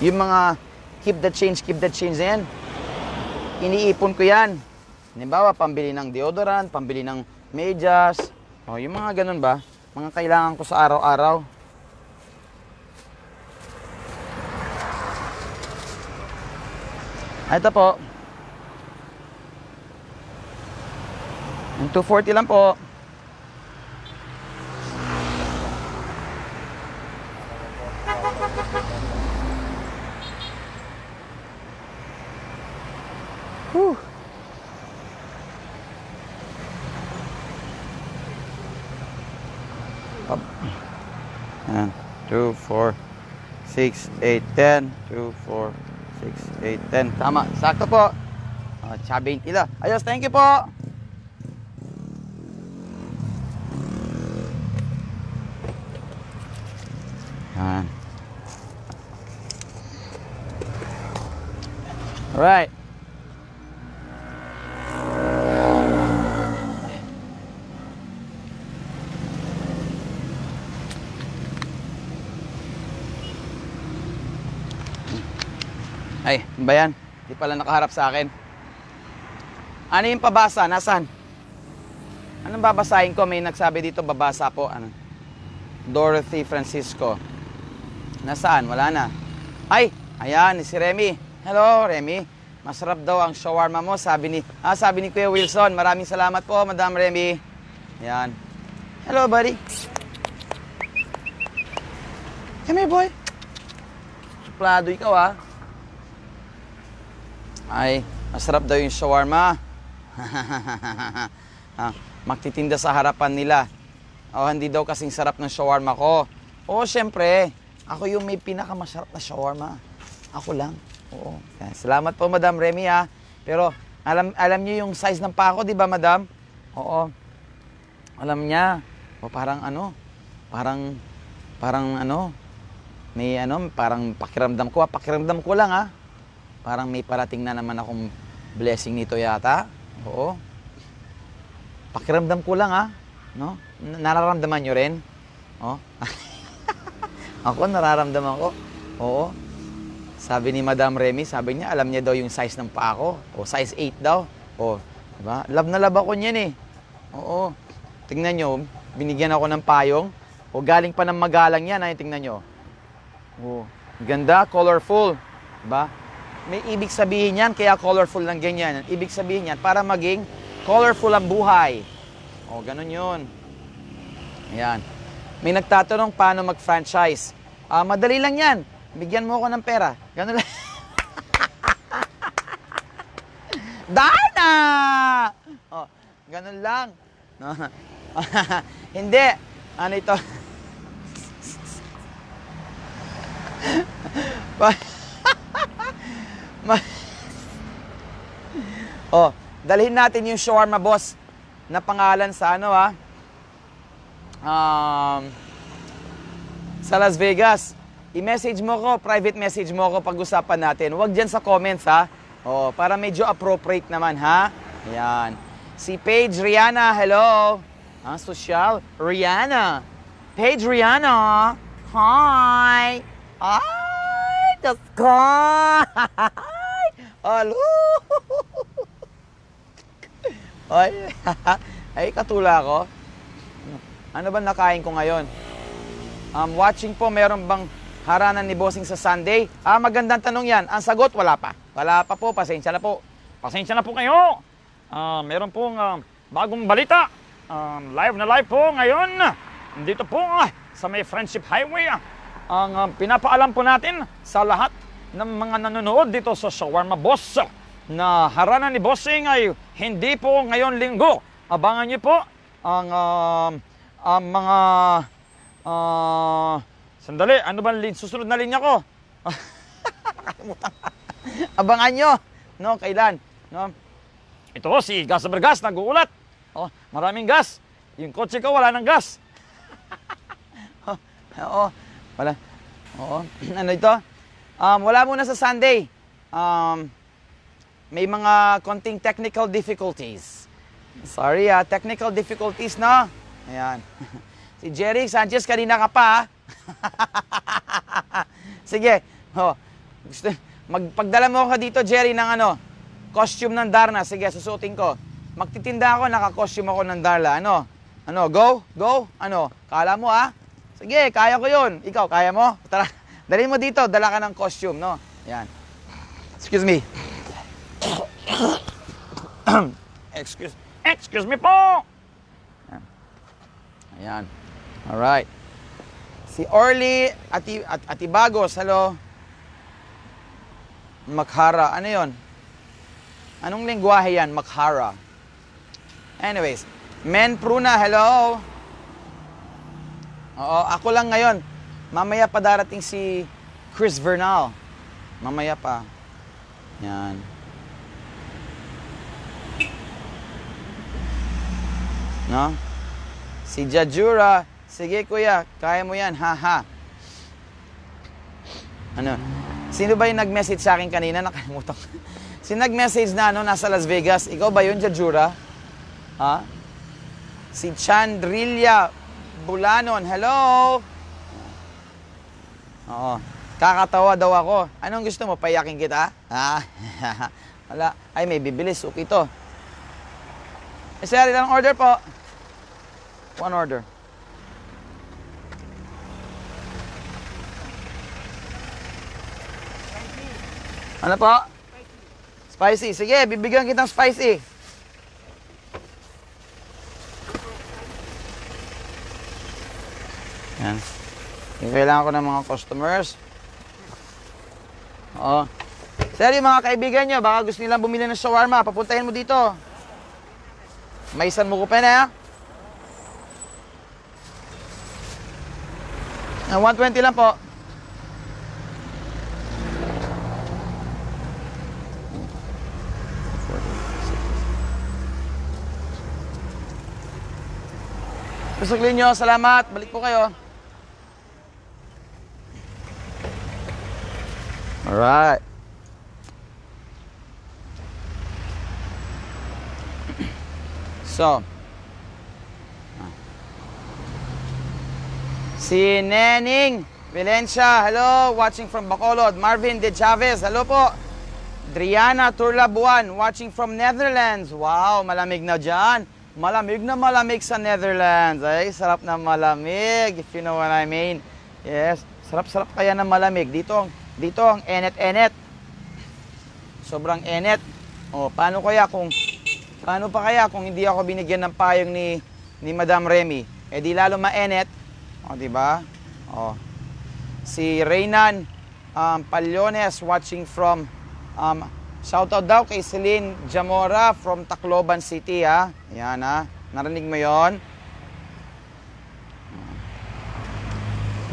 Yung mga keep the change, keep the change na yan, iniipon ko yan. Halimbawa, pambili ng deodorant, pambili ng medyas, o oh, yung mga ganun ba, mga kailangan ko sa araw-araw. Ah, ito po, 240 lang po. Whew. Up. And 2, 4, 6, 8, 10. 2, 4, Tama. Sakto po. Uh, ah, tsabing tila. Ayos. Thank you po. Right. Ay, ano ba Hindi Di pala nakaharap sa akin. Ano yung pabasa? Nasaan? Anong babasahin ko? May nagsabi dito babasa po. Ano? Dorothy Francisco. Nasaan? Wala na. Ay! Ayan, si Remy. Hello, Remy. Masarap daw ang shawarma mo, sabi ni, ah, sabi ni Kuya Wilson. Maraming salamat po, Madam Remy. Yan. Hello, buddy. Come here, boy. Suplado ikaw, ah. Ay, masarap daw yung shawarma. ah, magtitinda sa harapan nila. Oh, hindi daw kasing sarap ng shawarma ko. Oo, oh, syempre. Ako yung may pinakamasarap na shawarma. Ako lang. Oo. Salamat po, Madam Remy, ha. Ah. Pero, alam, alam niyo yung size ng pako, di ba, Madam? Oo. Alam niya. O parang ano, parang, parang ano, may ano, parang pakiramdam ko, ha? Ah. pakiramdam ko lang, ha. Ah. Parang may parating na naman akong blessing nito yata. Oo. Pakiramdam ko lang, ha. No? Nararamdaman niyo rin? Oh. ako, nararamdaman ko. Oo. Sabi ni Madam Remy, sabi niya, alam niya daw yung size ng paa ko. O, size 8 daw. O, di ba? Lab na lab ako niyan eh. Oo. Tingnan nyo, binigyan ako ng payong. O, galing pa ng magalang yan, ay tingnan nyo. O, ganda, colorful. Di ba? May ibig sabihin yan, kaya colorful lang ganyan. Ibig sabihin yan, para maging colorful ang buhay. O, ganun yun. Ayan. May nagtatanong paano mag-franchise. Uh, madali lang yan. Bigyan mo ako ng pera. Ganun lang. Dana! Oh, ganun lang. No? Hindi. Ano ito? oh, dalhin natin yung shawarma boss na pangalan sa ano ah. Um, sa Las Vegas i-message mo ko, private message mo ko pag-usapan natin. Huwag dyan sa comments ha. Oh, para medyo appropriate naman ha. Ayan. Si Paige Rihanna, hello. Ah, social. Rihanna. Paige Rihanna. Hi. Ay, Diyos ko. Hi. Hello. Ay, ay katula ko. Ano ba nakain ko ngayon? Um, watching po, meron bang haranan ni Bossing sa Sunday? Ah, magandang tanong yan. Ang sagot, wala pa. Wala pa po, pasensya na po. Pasensya na po kayo. Ah, meron pong uh, bagong balita. Um, live na live po ngayon. Dito po uh, sa may Friendship Highway. Uh, ang uh, pinapaalam po natin sa lahat ng mga nanonood dito sa Shawarma Boss na haranan ni Bossing ay hindi po ngayon linggo. Abangan niyo po ang uh, ang mga uh, Sandali, ano ba susunod na linya ko? Nakalimutan. Abangan nyo, no, kailan, no? Ito ko, si Gas Gas, nag-uulat. Oh, maraming gas. Yung kotse ko, wala ng gas. oh, oo, wala. Oo, oh, ano ito? Um, wala muna sa Sunday. Um, may mga konting technical difficulties. Sorry ah, technical difficulties, no? Ayan. si Jerry Sanchez, kanina ka pa ah. Sige. Oh. Gusto, magpagdala mo ako dito, Jerry, ng ano, costume ng Darna. Sige, susutin ko. Magtitinda ako, naka-costume ako ng Darla. Ano? Ano, go? Go? Ano? Kala mo, ah? Sige, kaya ko yun. Ikaw, kaya mo? Tara, dali mo dito. Dala ka ng costume, no? Yan. Excuse me. excuse, excuse me po! Ayan. Alright. Si Orly at At, Atibagos, hello. Makhara, ano yon? Anong lengguwahe yan? Makhara. Anyways, Men Pruna, hello. Oo, ako lang ngayon. Mamaya pa darating si Chris Vernal. Mamaya pa. Yan. No? Si Jajura, Sige kuya, kaya mo yan, haha. Ano? Sino ba yung nag-message sa akin kanina? Nakalimutan ko. Sino nag-message na ano, nasa Las Vegas? Ikaw ba yun, Jajura? Ha? Si Chandrilla Bulanon. Hello? Oo. Kakatawa daw ako. Anong gusto mo? Payakin kita? Ha? Wala. Ay, may bibili. Suki to. Eh, sir, ilang order po? One order. Ano po? Spicy. Sige, bibigyan kita ng spicy. Yan. Yung kailangan ko ng mga customers. Oo. Oh. Sir, yung mga kaibigan nyo, baka gusto nilang bumili ng shawarma, papuntahin mo dito. May isan mo ko pa na, eh. 120 lang po. Pusugli nyo, salamat. Balik po kayo. Alright. So, si Nenning Valencia, hello, watching from Bacolod. Marvin De Chavez, hello po. Adriana Turlabuan, watching from Netherlands. Wow, malamig na dyan malamig na malamig sa Netherlands. Ay, sarap na malamig, if you know what I mean. Yes, sarap-sarap kaya na malamig. Dito, dito ang enet-enet. Sobrang enet. O, paano kaya kung, paano pa kaya kung hindi ako binigyan ng payong ni, ni Madam Remy? E di lalo ma-enet. O, di ba? O. Si Reynan um, Paliones watching from um, Shoutout daw kay Celine Jamora from Tacloban City ha. Yan ha. Narinig mo yon?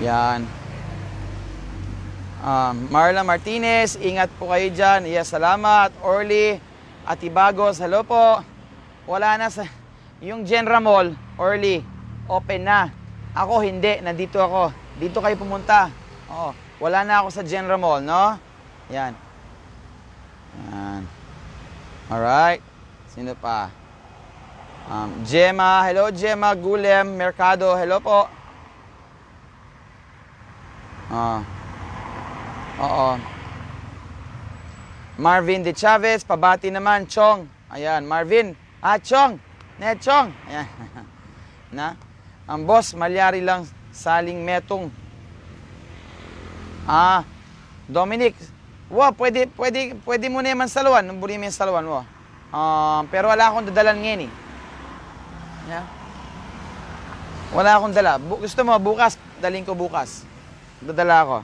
Yan. Um, ah, Marla Martinez, ingat po kayo dyan. Yes, salamat. Orly Atibagos, hello po. Wala na sa... Yung General Mall, Orly, open na. Ako hindi, nandito ako. Dito kayo pumunta. Oo. Wala na ako sa General Mall, no? Yan. Yan. Alright. Sino pa? Um, Gemma. Hello, Gemma. Gulem. Mercado. Hello po. Ah. Oo. Marvin De Chavez. Pabati naman. Chong. Ayan. Marvin. Ah, Chong. Ned Chong. Ayan. na? Ang boss, malyari lang saling metong. Ah, Dominic, Wo, pwede, pwede, pwede mo na yung saluan. Nung buli mo yung saluan, wa. Ah, um, pero wala akong dadalan ngayon eh. Yeah. Wala akong dala. Bu gusto mo, bukas, daling ko bukas. Dadala ako.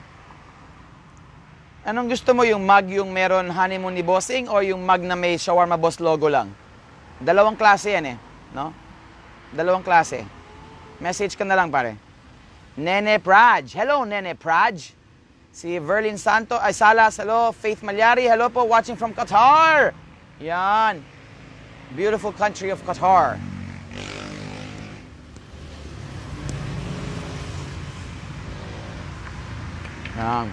Anong gusto mo, yung mag yung meron honeymoon ni bossing or yung mag na may shawarma boss logo lang? Dalawang klase yan eh. No? Dalawang klase. Message ka na lang pare. Nene Praj. Hello, Nene Praj. Si Verlin Santo, ay Salas, hello. Faith Malyari, hello po, watching from Qatar. Yan. Beautiful country of Qatar. Yan.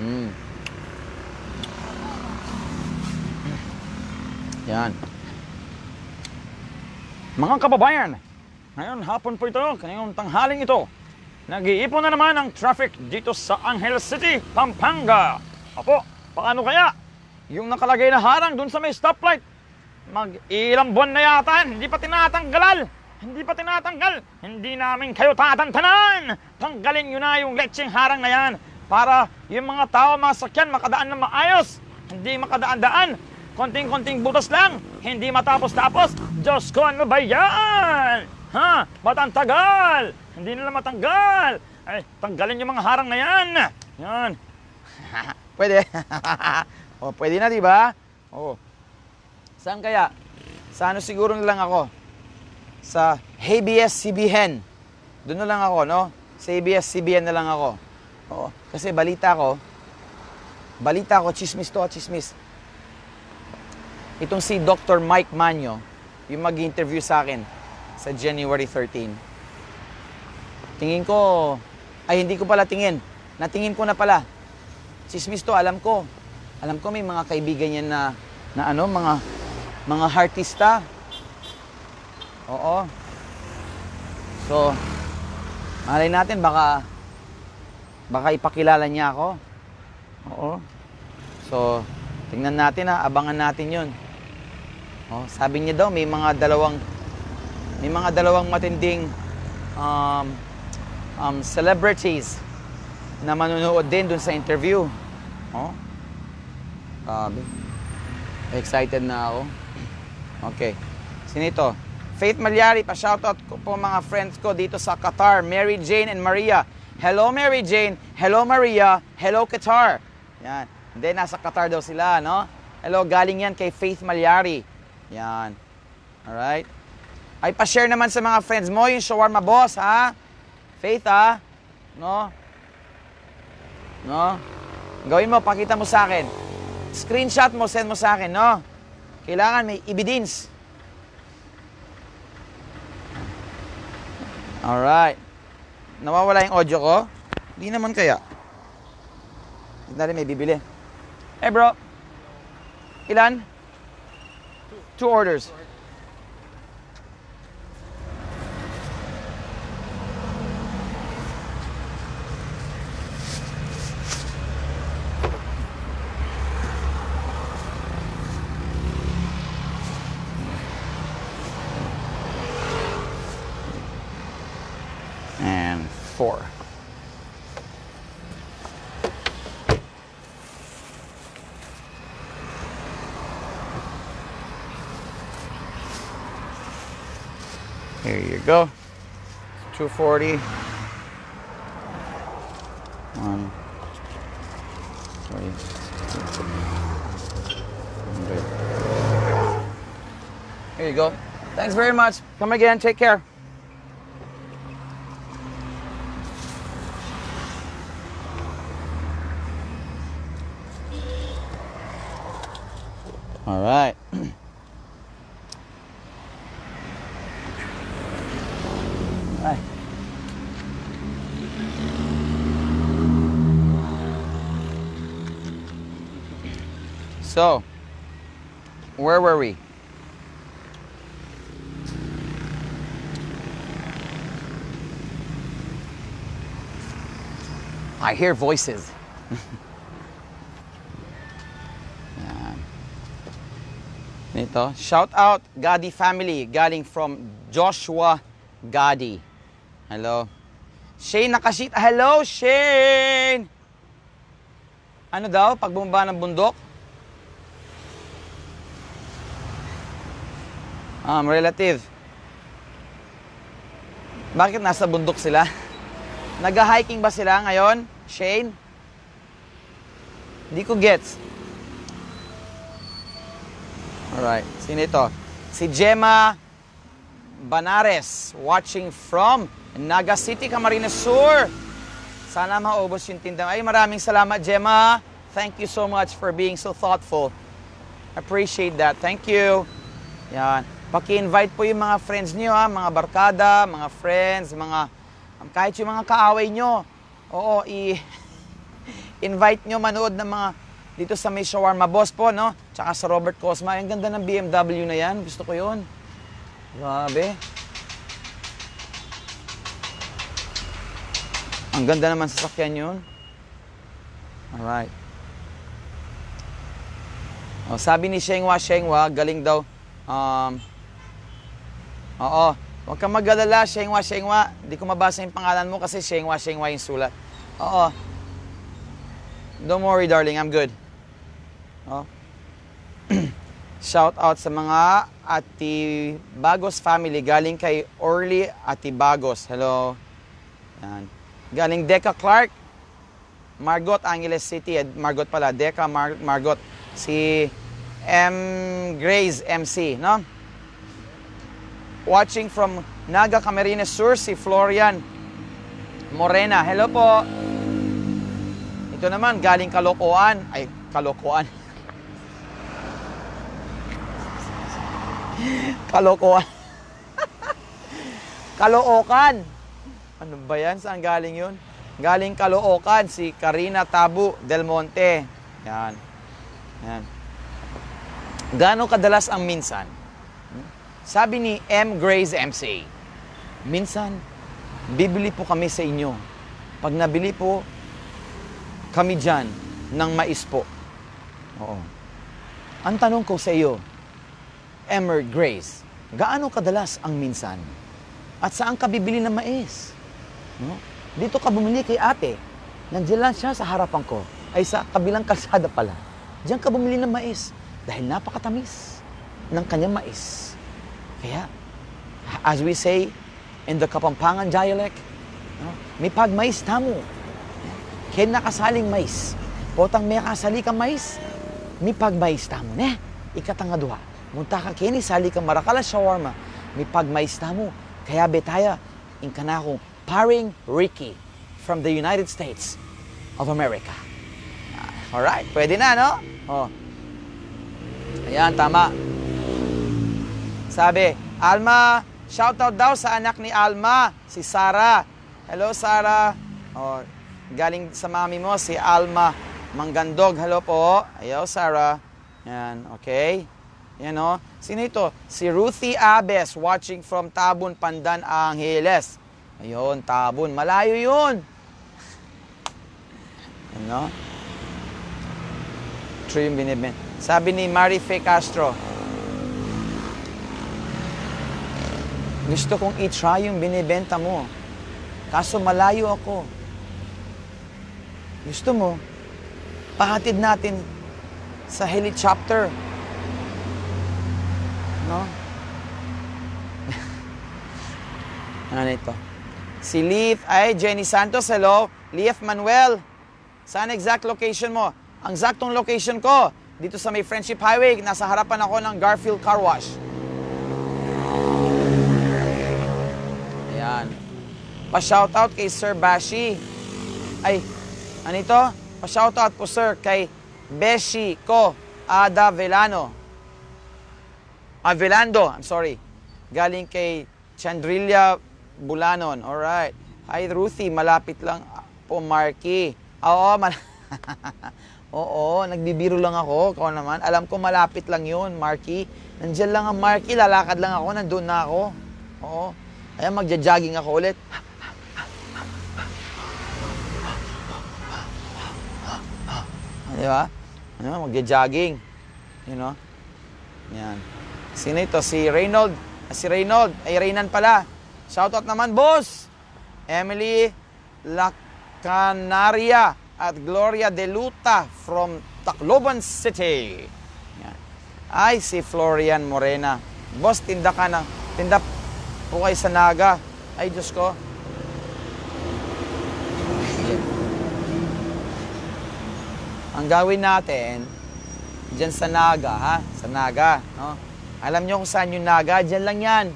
Mm. Yan. Mga kababayan, ngayon hapon po ito, ngayong tanghaling ito, Nag-iipon na naman ang traffic dito sa Angel City, Pampanga. Apo, paano kaya? Yung nakalagay na harang dun sa may stoplight, mag-ilang buwan na yata, hindi pa tinatanggalal. Hindi pa tinatanggal. Hindi namin kayo tatantanan. Tanggalin nyo na yung lecheng harang na yan para yung mga tao masakyan makadaan ng maayos. Hindi makadaan-daan. Konting-konting butas lang. Hindi matapos-tapos. Diyos ko, ano ba yan? Ha? Matangtagal! Hindi nila matanggal! Ay, tanggalin yung mga harang na yan! Yan. pwede. o, oh, pwede na, di ba? Oo. Oh. Saan kaya? Saan ano siguro na lang ako? Sa ABS-CBN. Doon na lang ako, no? Sa ABS-CBN na lang ako. Oo. Oh, kasi balita ko, balita ko, chismis to, chismis. Itong si Dr. Mike Manyo, yung mag-interview sa akin, sa January 13. Tingin ko, ay hindi ko pala tingin. Natingin ko na pala. Chismis to, alam ko. Alam ko may mga kaibigan niya na, na ano, mga, mga artista. Oo. So, malay natin, baka, baka ipakilala niya ako. Oo. So, tingnan natin ha, abangan natin yun. Oh, sabi niya daw, may mga dalawang may mga dalawang matinding um, um, celebrities na manunood din dun sa interview. Oh. Grabe. Excited na ako. Okay. Sinito. Faith Malyari, pa-shoutout ko po mga friends ko dito sa Qatar, Mary Jane and Maria. Hello Mary Jane, hello Maria, hello Qatar. Yan. Hindi, nasa Qatar daw sila, no? Hello, galing yan kay Faith Malyari. Yan. Alright ay pa-share naman sa mga friends mo yung shawarma boss, ha? Faith, ha? No? No? Gawin mo, pakita mo sa akin. Screenshot mo, send mo sa akin, no? Kailangan may evidence. Alright. Nawawala yung audio ko? Hindi naman kaya. Hindi rin may bibili. Eh hey bro, ilan? Two orders. 240 three. here you go thanks very much come again take care I hear voices. Nito. Shout out Gadi family galing from Joshua Gadi. Hello. Shane nakashit. Hello, Shane! Ano daw? Pag ng bundok? Um, relative. Bakit nasa bundok sila? Nag-hiking ba sila ngayon? Shane? Hindi ko gets. Alright, sino ito? Si Gemma Banares, watching from Naga City, Camarines Sur. Sana maubos yung tinda. Ay, maraming salamat, Gemma. Thank you so much for being so thoughtful. Appreciate that. Thank you. Yan. Paki-invite po yung mga friends niyo ha, mga barkada, mga friends, mga kahit yung mga kaaway niyo. Oo, i-invite nyo manood ng mga dito sa may shawarma boss po, no? Tsaka sa Robert Cosma. Ang ganda ng BMW na yan. Gusto ko yun. Grabe. Ang ganda naman sa sakyan yun. Alright. O, oh, sabi ni Shengwa, Shengwa, galing daw. Um, oo, Huwag kang mag-alala, Shengwa, Shengwa. Hindi ko mabasa yung pangalan mo kasi Shengwa, Shengwa yung sulat. Oo. Don't worry, darling. I'm good. Oh. Shout out sa mga Bagos family galing kay Orly Bagos. Hello. Yan. Galing Deca Clark, Margot, Angeles City. Margot pala, Deca Mar Margot. Si M. Grace MC, no? watching from Naga Camarines Sur, si Florian Morena. Hello po. Ito naman, galing Kalokoan. Ay, Kalokoan. Kalokoan. Kalookan. Ano ba yan? Saan galing yun? Galing Kalookan, si Karina Tabu Del Monte. Yan. Yan. Gano'ng kadalas ang minsan? Sabi ni M. Grace MCA, Minsan, bibili po kami sa inyo. Pag nabili po kami dyan ng mais po. Oo. Ang tanong ko sa iyo, Emer Grace, gaano kadalas ang minsan? At saan ka bibili ng mais? No? Dito ka bumili kay ate. Nandiyan lang siya sa harapan ko. Ay sa kabilang kalsada pala. Diyan ka bumili ng mais. Dahil napakatamis ng kanyang mais. Kaya, as we say in the Kapampangan dialect, no, may pagmais tamo. Ken nakasaling mais. Potang may kasali ka mais, may pagmais tamo ne. Ikatanga duha. Munta ka kini sali ka marakala shawarma. May pagmais tamo. Kaya betaya, in kanakong paring Ricky from the United States of America. Alright, pwede na, no? Oh. Ayan, tama. Sabi, Alma, shoutout daw sa anak ni Alma, si Sara. Hello, Sara. Oh, galing sa mami mo, si Alma Mangandog. Hello po. Hello, Sara. Yan, okay. Yan o. Oh. Sino ito? Si Ruthie Abes, watching from Tabon, Pandan, Angeles. Ayun, Tabon. Malayo yun. Ano? Oh. True yung binibin. Sabi ni Marie Fe Castro, Gusto kong i-try yung binibenta mo. Kaso malayo ako. Gusto mo, pahatid natin sa helicopter. No? ano na ito? Si Leaf, ay, Jenny Santos, hello. Leaf Manuel, saan exact location mo? Ang exactong location ko, dito sa may Friendship Highway, nasa harapan ako ng Garfield Car Wash. Pa-shoutout kay Sir Bashi. Ay, ano ito? Pa-shoutout po sir kay Beshi Ko Ada Velano. Velando, I'm sorry. Galing kay Chandrilla Bulanon. All right. Hi Ruthie, malapit lang po Marky. Oo, mal Oo, nagbibiro lang ako. Ikaw naman. Alam ko malapit lang yun, Marky. Nandiyan lang ang Marky. Lalakad lang ako. Nandun na ako. Oo. Ayan, magja-jogging ako ulit. Di ba? Ano, magja-jogging. You know? Yan. Sino ito? Si Reynold. Ah, si Reynold. Ay, Reynan pala. Shoutout naman, boss! Emily Lacanaria at Gloria De Luta from Tacloban City. Yan. Ay, si Florian Morena. Boss, tinda ka na. Tinda po kayo sa Naga. Ay, Diyos ko. Ang gawin natin, dyan sa naga, ha? Sa naga, no? Alam nyo kung saan yung naga? Dyan lang yan.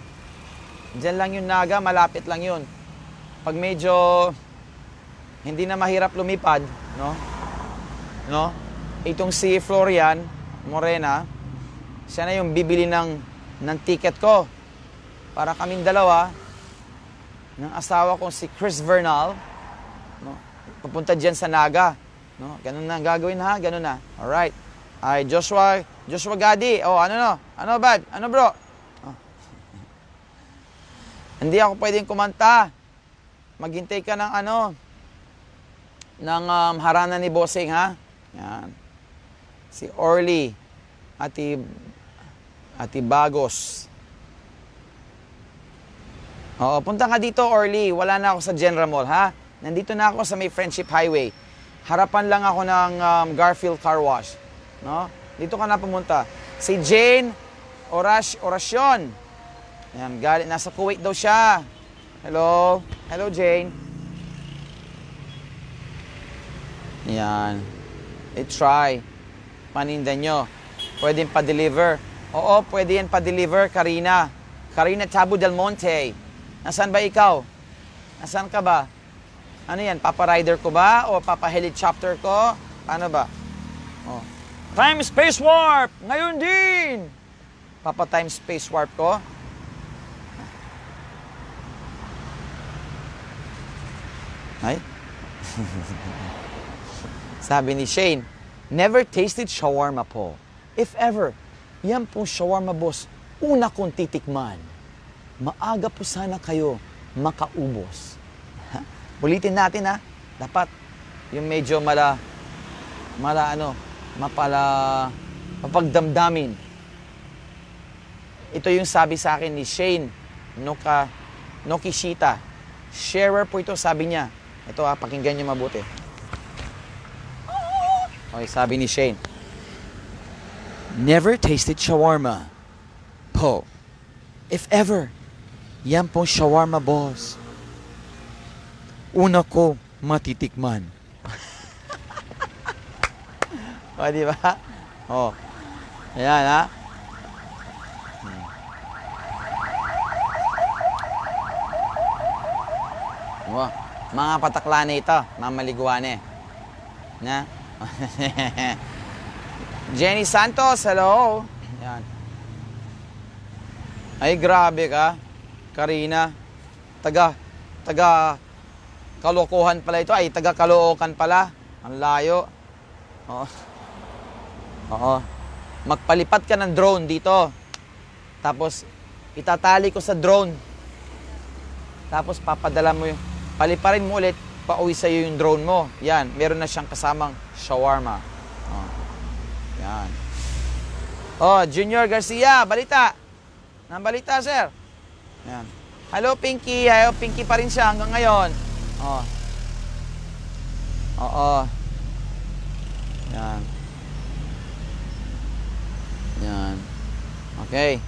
Dyan lang yung naga, malapit lang yun. Pag medyo hindi na mahirap lumipad, no? No? Itong si Florian Morena, siya na yung bibili ng, ng ticket ko para kaming dalawa ng asawa kong si Chris Vernal no, pupunta diyan sa Naga No? Ganun na ang gagawin ha, ganun na. All right. Ay Joshua, Joshua Gadi. Oh, ano no? Ano bad? Ano bro? Oh. Hindi ako pwedeng kumanta. Maghintay ka ng ano ng um, harana ni Bossing ha. Yan. Si Orly Ati Ati Bagos. Oo, punta ka dito Orly. Wala na ako sa General Mall ha. Nandito na ako sa may Friendship Highway harapan lang ako ng um, Garfield Car Wash. No? Dito ka na pumunta. Si Jane Orash Orasyon. Yan, galit. Nasa Kuwait daw siya. Hello? Hello, Jane. Yan. I-try. Eh, Paninda nyo. Pwedeng pa-deliver. Oo, pwede yan pa-deliver, Karina. Karina Tabu Del Monte. Nasaan ba ikaw? Nasaan ka ba? Ano yan? rider ko ba? O papahelichopter ko? Ano ba? Oh. Time space warp! Ngayon din! Papa time space warp ko? Ay? Sabi ni Shane, never tasted shawarma po. If ever, yan pong shawarma boss, una kong titikman. Maaga po sana kayo makaubos Ulitin natin ha. Dapat yung medyo mala mala ano, mapala mapagdamdamin. Ito yung sabi sa akin ni Shane Noka Nokishita. Sharer po ito, sabi niya. Ito ha, pakinggan niyo mabuti. Okay, sabi ni Shane. Never tasted shawarma. Po. If ever, yan pong shawarma boss una ko matitikman. o, di ba? O. Ayan, ha? Hmm. Wow. Mga pataklane ito, mamaliguane. Eh. Na? Jenny Santos, hello. Yan. Ay, grabe ka. Karina. Taga, taga Kalokohan pala ito. Ay, taga kaluokan pala. Ang layo. Oo. Oo. Magpalipat ka ng drone dito. Tapos, itatali ko sa drone. Tapos, papadala mo yung... Paliparin mo ulit, pauwi sa'yo yung drone mo. Yan, meron na siyang kasamang shawarma. Oh. Yan. Oh, Junior Garcia, balita. Nang balita, sir. Yan. Hello, Pinky. Hello, Pinky pa rin siya hanggang ngayon. Oh. Oo. Yan. Yan. Okay.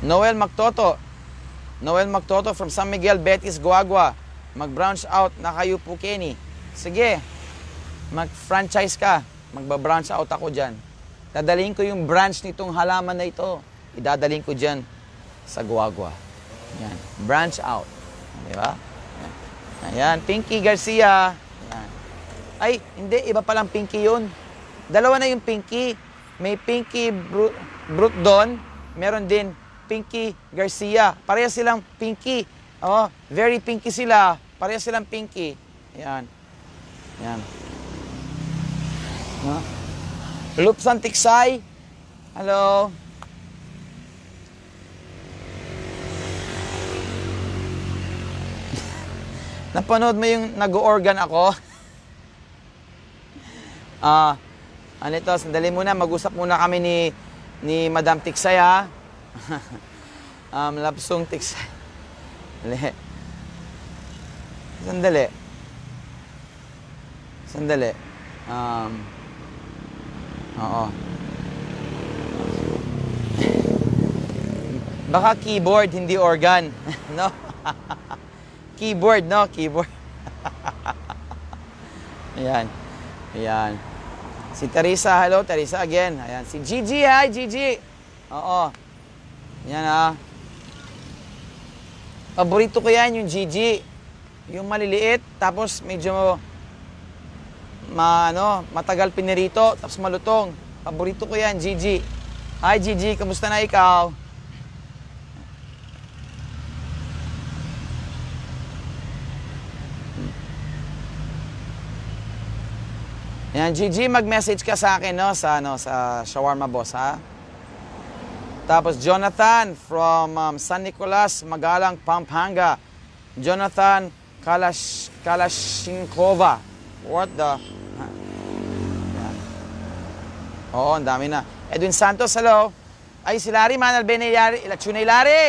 Noel Magtoto. Noel Magtoto from San Miguel, Betis, Guagua. Mag-branch out na kayo po, Kenny. Sige. Mag-franchise ka. Magba-branch out ako diyan. Dadalhin ko yung branch nitong halaman na ito. Idadalhin ko diyan sa Guagua. Yan. Branch out. Di ba? Ayan, Pinky Garcia. Ayan. Ay, hindi, iba palang Pinky yun. Dalawa na yung Pinky. May Pinky Brut Don, meron din Pinky Garcia. Pareha silang Pinky. Oh, very Pinky sila. Pareha silang Pinky. Ayan. Ayan. No? Lupsan Tiksay. Hello. Napanood mo yung nag-organ ako? Ah, uh, ano ito, sandali muna, mag-usap muna kami ni ni Madam Tiksay ha. um, Lapsong Tiksay. Sandali. Sandali. Sandali. Um, oo. Baka keyboard, hindi organ. no? keyboard, no? Keyboard. Ayan. Ayan. Si Teresa, hello Teresa again. Ayan, si Gigi, hi Gigi. Oo. Ayan ha. Ah. Paborito ko yan, yung Gigi. Yung maliliit, tapos medyo ma, ano, matagal pinirito, tapos malutong. Paborito ko yan, Gigi. Hi Gigi, kamusta na ikaw? Yan, GG, mag-message ka sa akin, no? Sa, ano, sa Shawarma Boss, ha? Tapos, Jonathan from um, San Nicolas, Magalang, Pampanga. Jonathan Kalash, Kalashinkova. What the... Ayan. Oo, ang dami na. Edwin Santos, hello. Ay, si Larry Manal Benelyari. Ilatunay, Larry!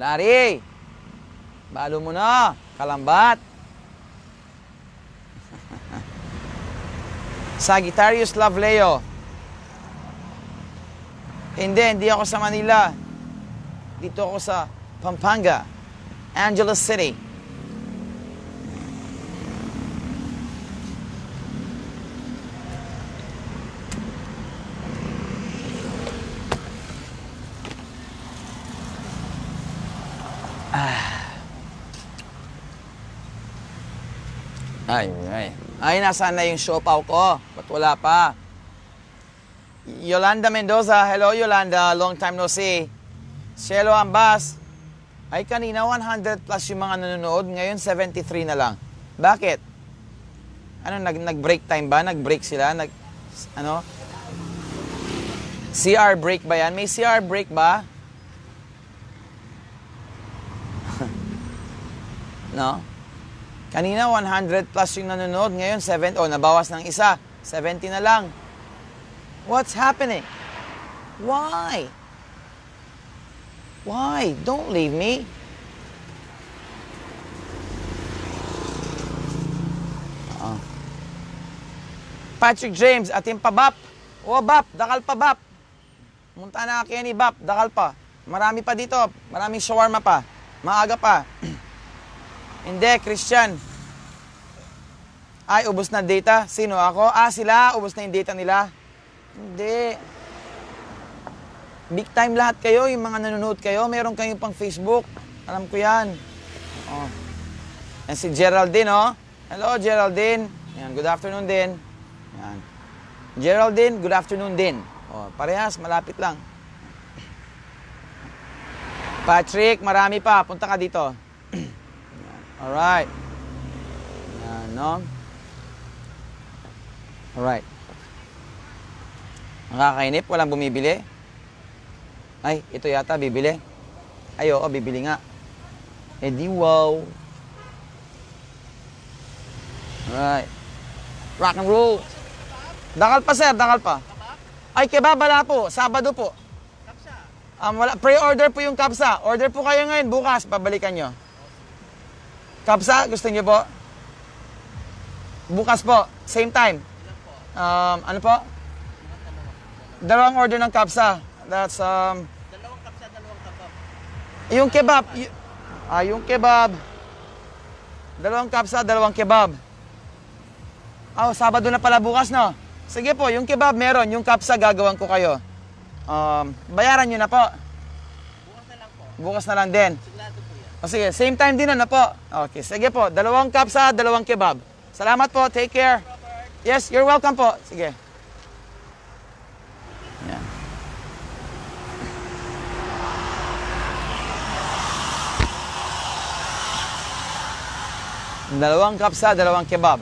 Larry! Balo mo na. Kalambat. Sagittarius Lavleo. Hindi, hindi ako sa Manila. Dito ako sa Pampanga, Angeles City. Ah. Ay, ay. Ay, nasaan na yung siopaw ko? Ba't wala pa? Yolanda Mendoza. Hello, Yolanda. Long time no see. Shelo Ambas. Ay, kanina 100 plus yung mga nanonood. Ngayon, 73 na lang. Bakit? Ano, nag, nag-break time ba? Nag-break sila? Nag, ano? CR break ba yan? May CR break ba? no? Kanina 100 plus yung nanonood, ngayon 7, oh nabawas ng isa, 70 na lang. What's happening? Why? Why? Don't leave me. Uh -oh. Patrick James, ating pabap. O bap, dakal pa bap. Munta na Kenny bap, dakal pa. Marami pa dito, maraming shawarma pa. Maaga pa. Hindi, Christian. Ay, ubos na data. Sino ako? Ah, sila. Ubos na yung data nila. Hindi. Big time lahat kayo, yung mga nanonood kayo. Meron kayong pang Facebook. Alam ko yan. Oh. Yan si Geraldine, oh. Hello, Geraldine. Yan, good afternoon din. Yan. Geraldine, good afternoon din. Oh, parehas, malapit lang. Patrick, marami pa. Punta ka dito. Alright. Yan, no? Alright. Nakakainip, walang bumibili. Ay, ito yata, bibili. Ay, oo, bibili nga. Eh, di wow. Alright. Rock and roll. Dakal pa, sir, dakal pa. Ay, kebab, wala po. Sabado po. Um, wala, pre-order po yung kapsa. Order po kayo ngayon, bukas, pabalikan nyo. Kapsa, gusto niyo po? Bukas po, same time. Um, ano po? Dalawang order ng kapsa. That's um dalawang kapsa, dalawang kebab. Yung kebab, y- ah, yung kebab. Dalawang kapsa, dalawang kebab. Oh, Sabado na pala bukas, no? Sige po, yung kebab meron, yung kapsa gagawan ko kayo. Um, bayaran nyo na po. Bukas na lang po. Bukas na lang din. Sigurado. O oh, sige, same time din na po. Okay, sige po. Dalawang kapsa, ah, dalawang kebab. Salamat po. Take care. Yes, you're welcome po. Sige. Yan. Dalawang kapsa, ah, dalawang kebab.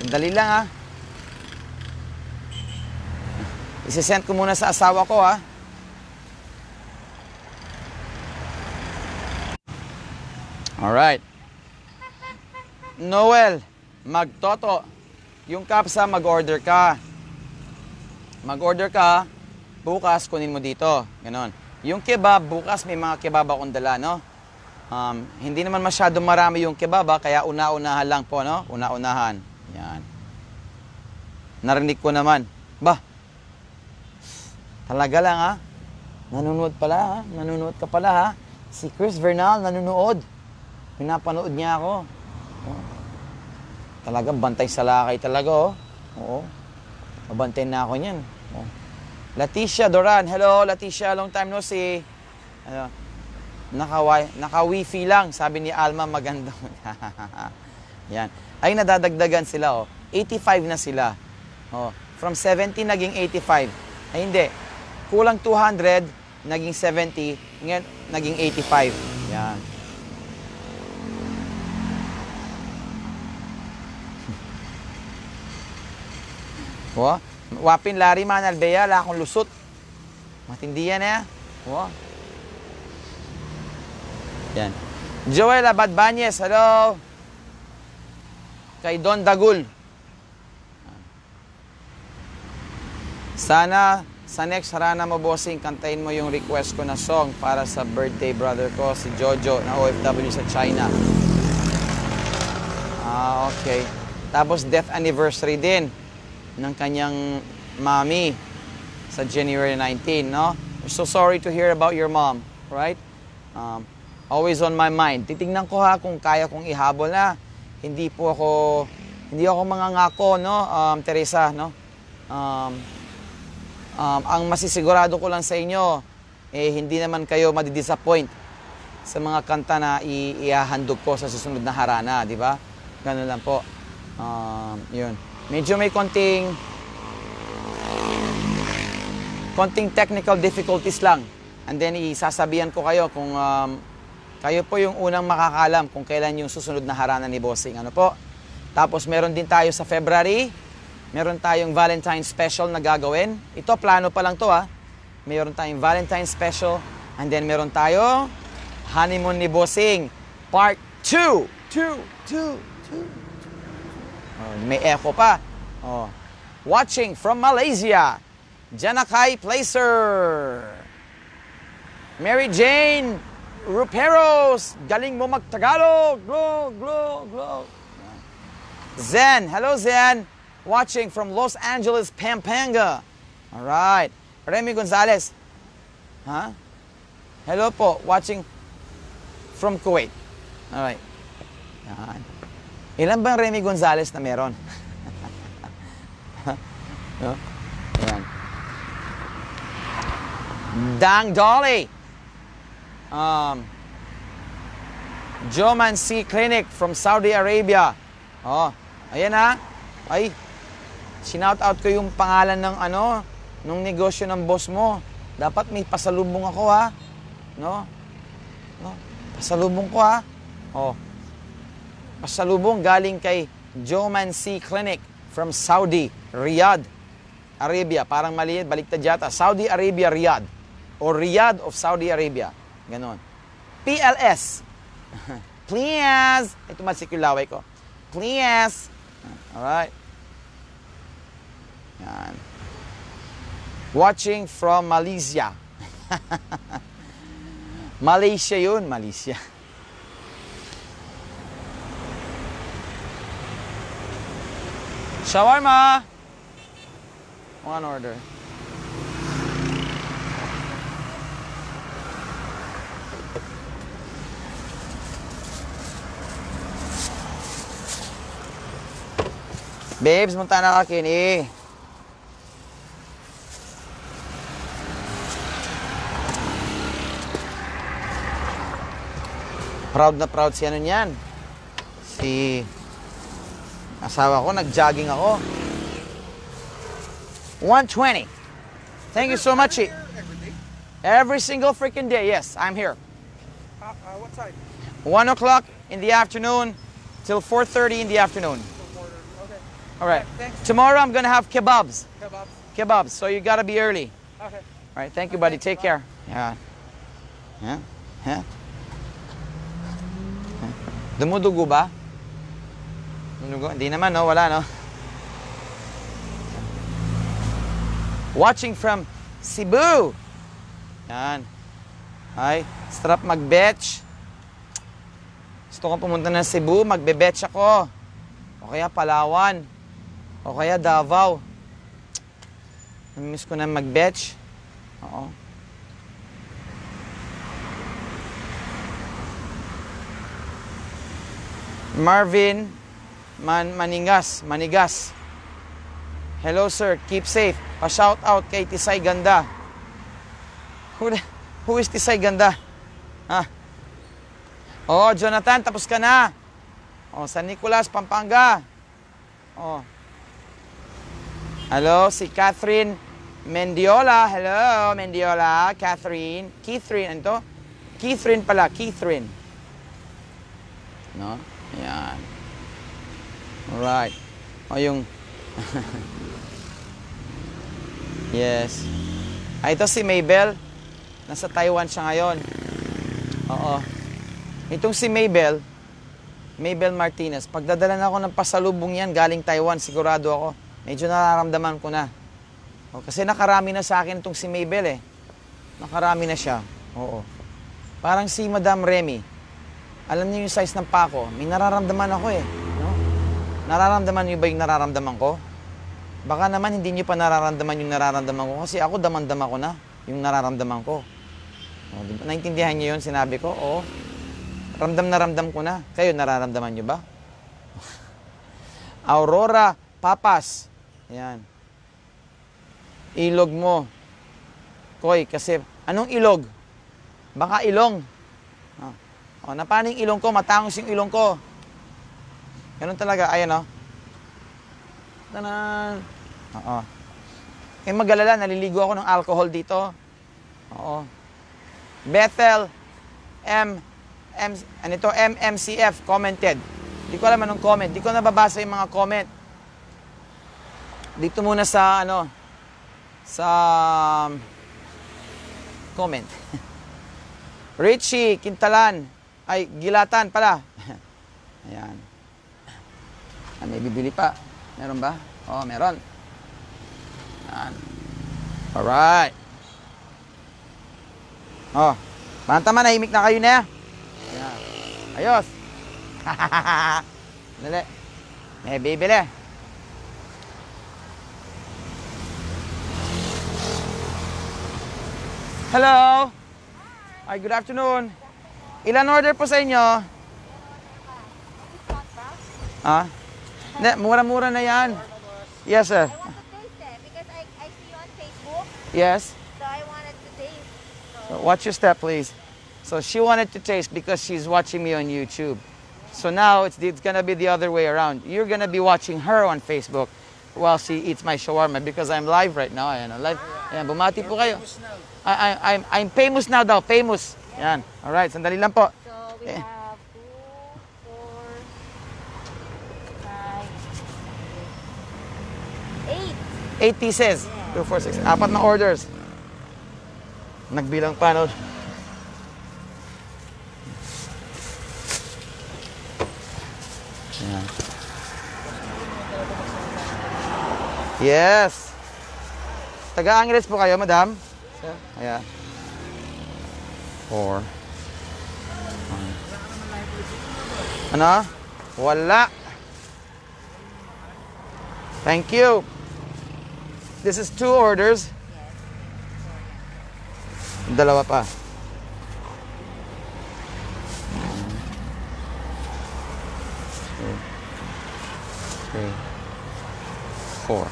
Sandali lang ha. Ah. Isisend ko muna sa asawa ko ha. Alright. Noel, magtoto. Yung kapsa, ah, mag-order ka. Mag-order ka, bukas kunin mo dito. Ganon. Yung kebab, bukas may mga kebab akong dala, no? Um, hindi naman masyado marami yung kebab, ah, kaya una-unahan lang po, no? Una-unahan. Yan. Narinig ko naman. Bah, talaga lang, ha? Ah. Nanunood pala, ha? Nanunood ka pala, ha? Si Chris Vernal nanunood. Pinapanood niya ako. Oh. Talagang bantay sa lakay talaga, oh. Oo. Mabantay na ako niyan. Oh. Leticia Doran. Hello, Leticia. Long time no see. Ano, naka, naka-wifi lang. Sabi ni Alma, maganda. Yan. Ay, nadadagdagan sila, oh. 85 na sila. Oh. From 70 naging 85. Ay, hindi. Kulang 200, naging 70. Ngayon, naging 85. Yan. Oh, wapin lari man albeya la akong lusot. Matindi eh. Oh. Yan. Joel Abad Banyes, hello. Kay Don Dagul. Sana sa next harana mo bossing, kantahin mo yung request ko na song para sa birthday brother ko, si Jojo, na OFW sa China. Ah, okay. Tapos death anniversary din ng kanyang mommy sa January 19, no? We're so sorry to hear about your mom, right? Um, always on my mind. Titingnan ko ha kung kaya kong ihabol na. Hindi po ako, hindi ako mangangako, no, um, Teresa, no? Um, um, ang masisigurado ko lang sa inyo, eh, hindi naman kayo madidisappoint sa mga kanta na iahandog ko sa susunod na harana, di ba? Ganun lang po. Um, yun. Medyo may konting konting technical difficulties lang. And then isasabihan ko kayo kung um, kayo po yung unang makakalam kung kailan yung susunod na harana ni Bossing. Ano po? Tapos meron din tayo sa February, meron tayong Valentine special na gagawin. Ito plano pa lang to ha. Ah. Meron tayong Valentine special and then meron tayo honeymoon ni Bossing part 2. 2 2 2 Uh, may echo pa. Oh. Watching from Malaysia, Janakai Placer. Mary Jane Ruperos, galing mo tagalo, Glow, glow, glow. Zen, hello Zen. Watching from Los Angeles, Pampanga. All right. Remy Gonzalez. Huh? Hello po, watching from Kuwait. All right. Ilan bang Remy Gonzalez na meron? no? Ayan. Dang Dolly. Um, Joman C. Clinic from Saudi Arabia. Oh, ayan ha. Ay, sinout out ko yung pangalan ng ano, nung negosyo ng boss mo. Dapat may pasalubong ako ha. No? No? Pasalubong ko ha. Oh, Pasalubong galing kay Joman C. Clinic from Saudi, Riyadh, Arabia. Parang maliit, baliktad yata. Saudi Arabia, Riyadh. O Riyadh of Saudi Arabia. Ganon. PLS. Please. Ito laway ko. Please. Alright. Yan. Watching from Malaysia. Malaysia yun, Malaysia. Shawarma! One order. Babes, munta na ka kini. Proud na proud si ano niyan. Si Asawa ko, nag-jogging ako. 120. Thank you so much. Every single freaking day, yes, I'm here. Uh, uh, what time? 1 o'clock in the afternoon till 4.30 in the afternoon. Okay. All right. Tomorrow I'm going to have kebabs. Kebabs. Kebabs, so you got to be early. Okay. All right, thank you, buddy. Take Bye. care. Yeah. Yeah. Yeah. Dumudugo ba? Lugo? Hindi naman, no? Wala, no? Watching from Cebu. Yan. Ay, strap mag-betch. Gusto kong pumunta ng Cebu, magbe-betch ako. O kaya Palawan. O kaya Davao. Namimiss ko na mag-betch. Oo. Marvin, man, maningas, manigas. Hello sir, keep safe. A shout out kay Tisay Ganda. Who, who is Tisay Ganda? Ha? Oh, Jonathan, tapos ka na. Oh, San Nicolas, Pampanga. Oh. Hello, si Catherine Mendiola. Hello, Mendiola. Catherine. Catherine, ano to? Catherine pala, Catherine. No? Ayan. Alright. O oh, yung... yes. Ah, ito si Mabel. Nasa Taiwan siya ngayon. Oo. Itong si Mabel, Mabel Martinez. Pagdadala na ako ng pasalubong yan galing Taiwan, sigurado ako. Medyo nararamdaman ko na. O, kasi nakarami na sa akin itong si Mabel eh. Nakarami na siya. Oo. Parang si Madam Remy. Alam niyo yung size ng pako. May nararamdaman ako eh. Nararamdaman niyo ba yung nararamdaman ko? Baka naman hindi niyo pa nararamdaman yung nararamdaman ko kasi ako damandama ko na yung nararamdaman ko. O, diba? Naintindihan niyo yun, sinabi ko? Oo. Ramdam na ramdam ko na. Kayo, nararamdaman niyo ba? Aurora, papas. Yan. Ilog mo. Koy, kasi, anong ilog? Baka ilong. Ah. O, napaning ilong ko, matangos yung ilong ko. Ganun talaga. Ayan, oh. Tanan. Oo. Eh, magalala. Naliligo ako ng alcohol dito. Oo. Bethel M, M and ito, MMCF commented. Di ko alam anong comment. Di ko nababasa yung mga comment. Dito muna sa ano sa um, comment. Richie Kintalan ay Gilatan pala. Ayan. Ah, may bibili pa. Meron ba? Oh, meron. Yan. Alright. Oh, banta man, nahimik na kayo na. Yan. Ayos. Dali. May bibili. Hello. Hi, good afternoon. Ilan order po sa inyo? Ah? Ne, mura-mura na yan. Yes, sir. I want to taste it because I, I see you on Facebook. Yes. So I wanted to taste. So. so watch your step, please. So she wanted to taste because she's watching me on YouTube. So now it's, it's going to be the other way around. You're going to be watching her on Facebook while she eats my shawarma because I'm live right now. Ayan, live. Ayan, bumati po kayo. I, I, I'm, I'm famous now daw, famous. Ayan, alright, sandali lang po. So we eh. have 8 pieces. 2, 4, 6, apat na orders. Nagbilang pa, no? Ayan. Yes. Taga-Angeles po kayo, madam? Sir. Ayan. Four. Ano? Wala. Thank you. This is two orders. Dalawa pa. Two, three, four.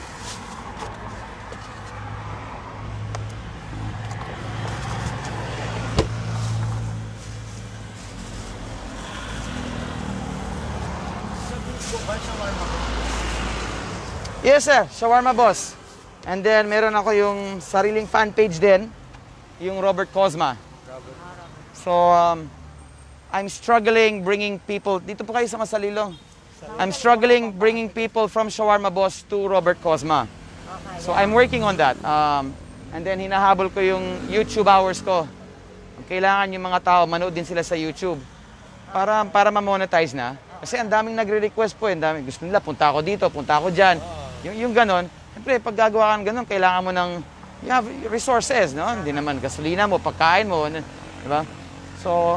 Yes, sir. Shawarma boss. And then, meron ako yung sariling fan page din, yung Robert Cosma. So, um, I'm struggling bringing people, dito po kayo sa Masalilong. I'm struggling bringing people from Shawarma Boss to Robert Cosma. So, I'm working on that. Um, and then, hinahabol ko yung YouTube hours ko. Kailangan yung mga tao, manood din sila sa YouTube. Para, para ma-monetize na. Kasi ang daming nagre-request po, eh. ang daming gusto nila, punta ako dito, punta ako diyan. Yung, yung ganon. Siyempre, pag gagawa kang ganun, kailangan mo ng you have resources, no? Hindi naman gasolina mo, pagkain mo, ano, di ba? So,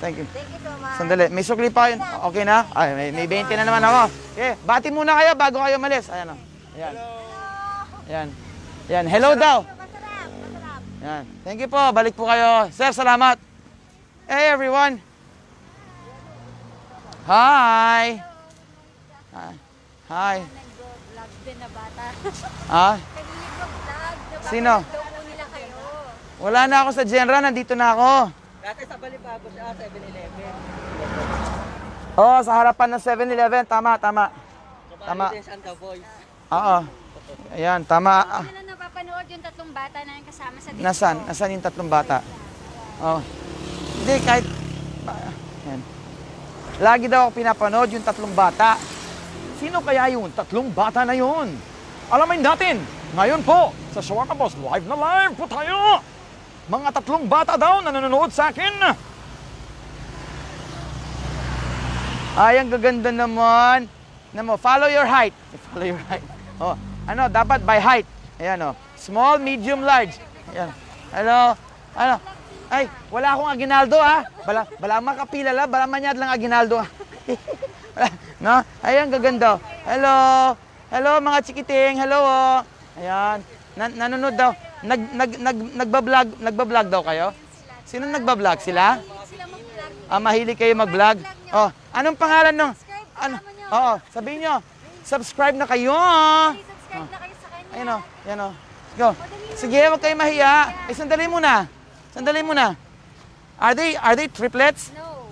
thank you. Thank you so much. Sandali, may sukli pa yun. Okay na? Ay, may, may 20 na naman ako. Okay, bati muna kayo bago kayo malis. Ayan o. Oh. Ayan. Ayan. Ayan. Hello daw. Ayan. Thank you po. Balik po kayo. Sir, salamat. Hey, everyone. Hi. Hi. Hi. Nag-vlog din na bata. Ah? Nag-vlog na bata. Sino? nila kayo. Wala na ako sa general. nandito na ako. Dati sa Balibago siya, 7-Eleven. Ah, Oo, sa harapan ng 7-Eleven. Tama, tama. Tama. Tama. Voice. Oo. Ayan, tama. Ah. Ano na napapanood yung tatlong bata na yung kasama sa dito? Nasaan? Nasaan yung tatlong bata? Oh. Hindi, kahit... Ayan. Lagi daw ako pinapanood yung tatlong bata. Sino kaya yung tatlong bata na yun? Alamin natin, ngayon po, sa Shawaka Boss Live na live po tayo! Mga tatlong bata daw na nanonood sa akin! Ay, ang gaganda naman! Namo, follow your height. Follow your height. Oh, ano, dapat by height. Ayan, oh. Small, medium, large. Ayan. Ano, ano, ay, wala akong aginaldo ah. Bala, bala makapila la, bala manyad lang aginaldo ah. no? Ayan, gaganda. Hello. Hello mga chikiting. Hello. Oh. Ayan. Na nanonood daw. Nag nag nag nagba-vlog, nagba-vlog daw kayo? Sino nagba-vlog sila? Ah, mahilig kayo mag-vlog. Oh, anong pangalan nung? Ano? Oo, sabihin niyo. Subscribe na kayo. Ah. Subscribe na kayo sa kanya. Ayun oh, ayun oh. Go. Sige, wag kayong mahiya. Eh, sandali muna. Sandali muna. Are they are they triplets? No.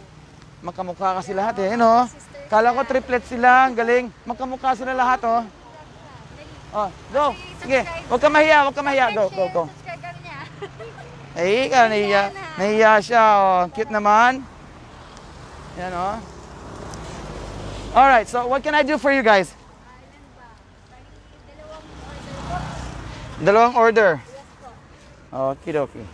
Magkamukha kasi lahat eh, no? Kala ko triplets sila, ang galing. Magkamukha sila lahat, oh. Oh, go. Sige, huwag ka mahiya, huwag ka mahiya. Go, go, go. Ay, ka, nahiya. Nahiya siya, oh. Cute naman. Yan, oh. Alright, so what can I do for you guys? Dalawang order. Dalawang order. Okay, oh, okay.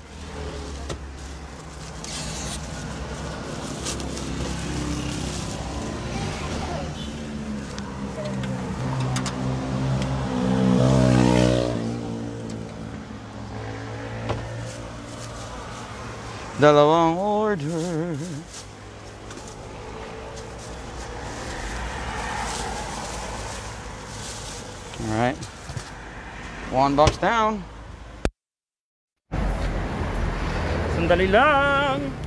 the long order. All right, one box down. Sandali lang.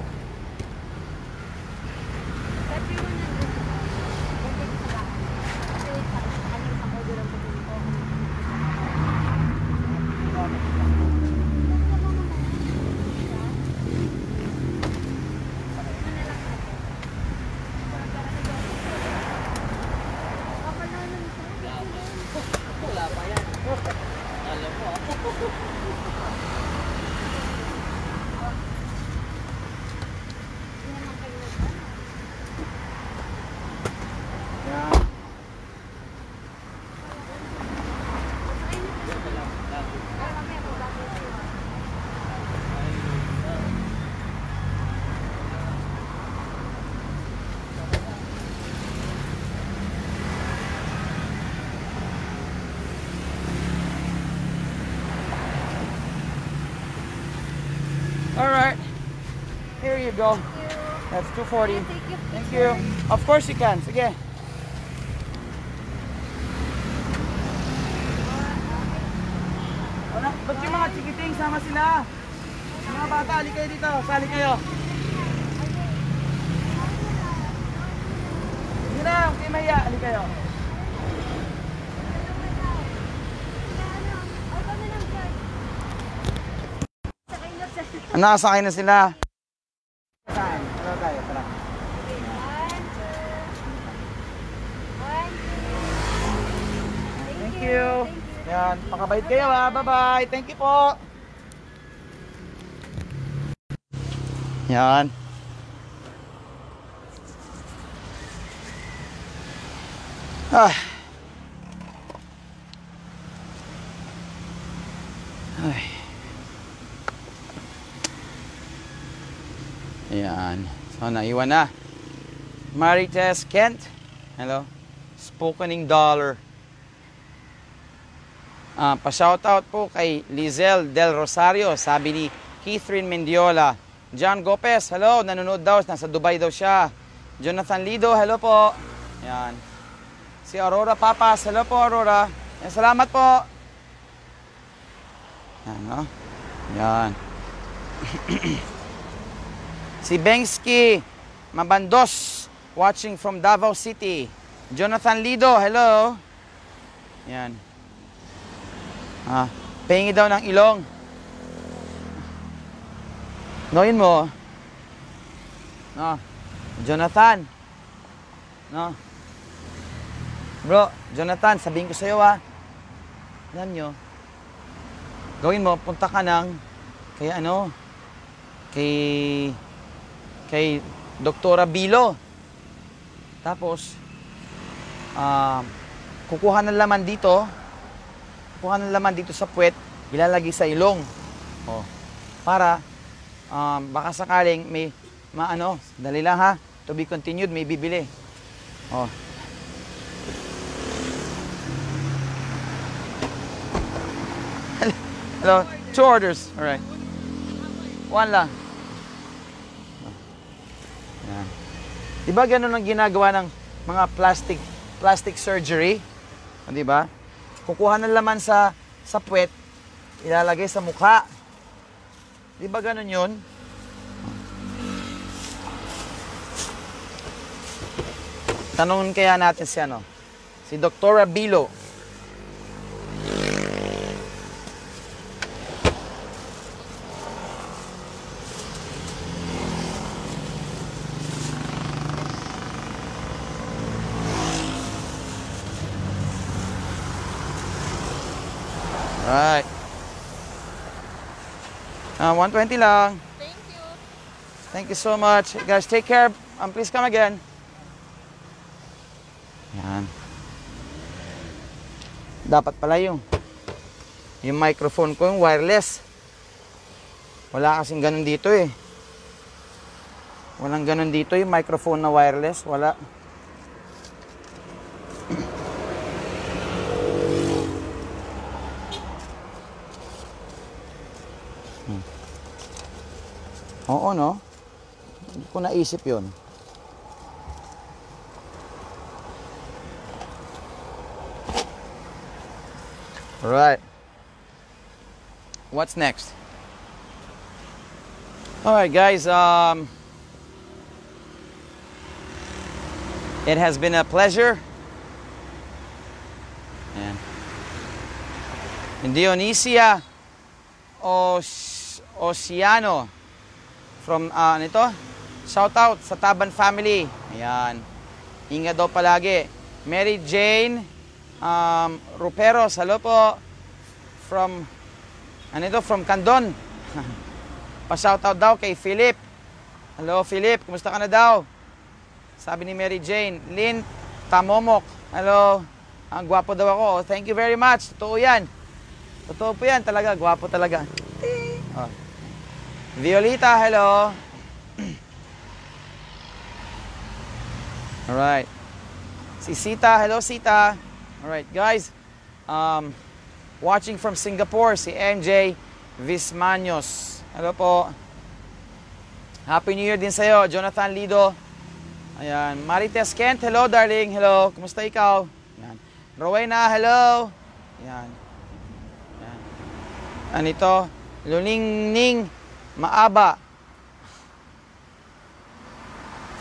you go. That's 240. Thank you. Of course you can. Sige. Ano, ba't yung mga chikiting? Sama sila. Mga bata, hali kayo dito. Sali kayo. Sige na, okay maya. Hali kayo. Nasa akin na sila. Mabait kayo ha. Bye-bye. Thank you po. Yan. Ah. Ay. Ayan. So, naiwan na. Marites Kent. Hello. Spokening dollar. Uh, pa-shoutout po kay Lizel Del Rosario, sabi ni Catherine Mendiola. John Gopez, hello, nanonood daw, nasa Dubai daw siya. Jonathan Lido, hello po. Yan. Si Aurora Papas, hello po Aurora. Yan, salamat po. Yan, no? Yan. si Bengski Mabandos, watching from Davao City. Jonathan Lido, hello. Yan. Ah, pahingi daw ng ilong. Noin mo. No. Jonathan. No. Bro, Jonathan, sabihin ko sa iyo ah. Alam nyo, gawin mo, punta ka ng kay ano, kay kay Doktora Bilo. Tapos, uh, kukuha ng laman dito, kuha ng laman dito sa puwet, ilalagay sa ilong. Oh. Para um, baka sakaling may maano, dali lang ha, to be continued, may bibili. Oh. Hello, two orders. All right. One lang. Yan. Di ba ganun ang ginagawa ng mga plastic plastic surgery? Di ba? Kukuha ng laman sa, sa puwet, ilalagay sa mukha. Di ba ganun yun? Tanongin kaya natin si ano? Si Dr. Rabilo. 120 lang. Thank you. Thank you so much. Guys, take care. Um, please come again. Yan. Dapat pala yung yung microphone ko yung wireless. Wala kasing ganun dito eh. Walang ganun dito yung microphone na wireless. Wala. Oo, no? Hindi ko naisip Alright. What's next? Alright, guys. Um, it has been a pleasure. Yeah. Dionisia Dionysia Oceano. from uh, ano ito? Shout out sa Taban family. Ayan. Inga daw palagi. Mary Jane um, Rupero, salo po. From, ano ito? From Candon. Pa-shout out daw kay Philip. Hello Philip, kumusta ka na daw? Sabi ni Mary Jane, Lynn Tamomok, hello. Ang ah, gwapo daw ako. Oh, thank you very much. Totoo yan. Totoo po yan talaga. Gwapo talaga. Oh. Violita, hello. All right. Si Sita, hello Sita. All right, guys. Um, watching from Singapore, si MJ Vismanios. Hello po. Happy New Year din sa'yo, Jonathan Lido. Ayan. Marites Kent, hello darling. Hello. Kumusta ikaw? Ayan. Rowena, hello. Ayan. Ayan. Anito, ito? Luningning Maaba.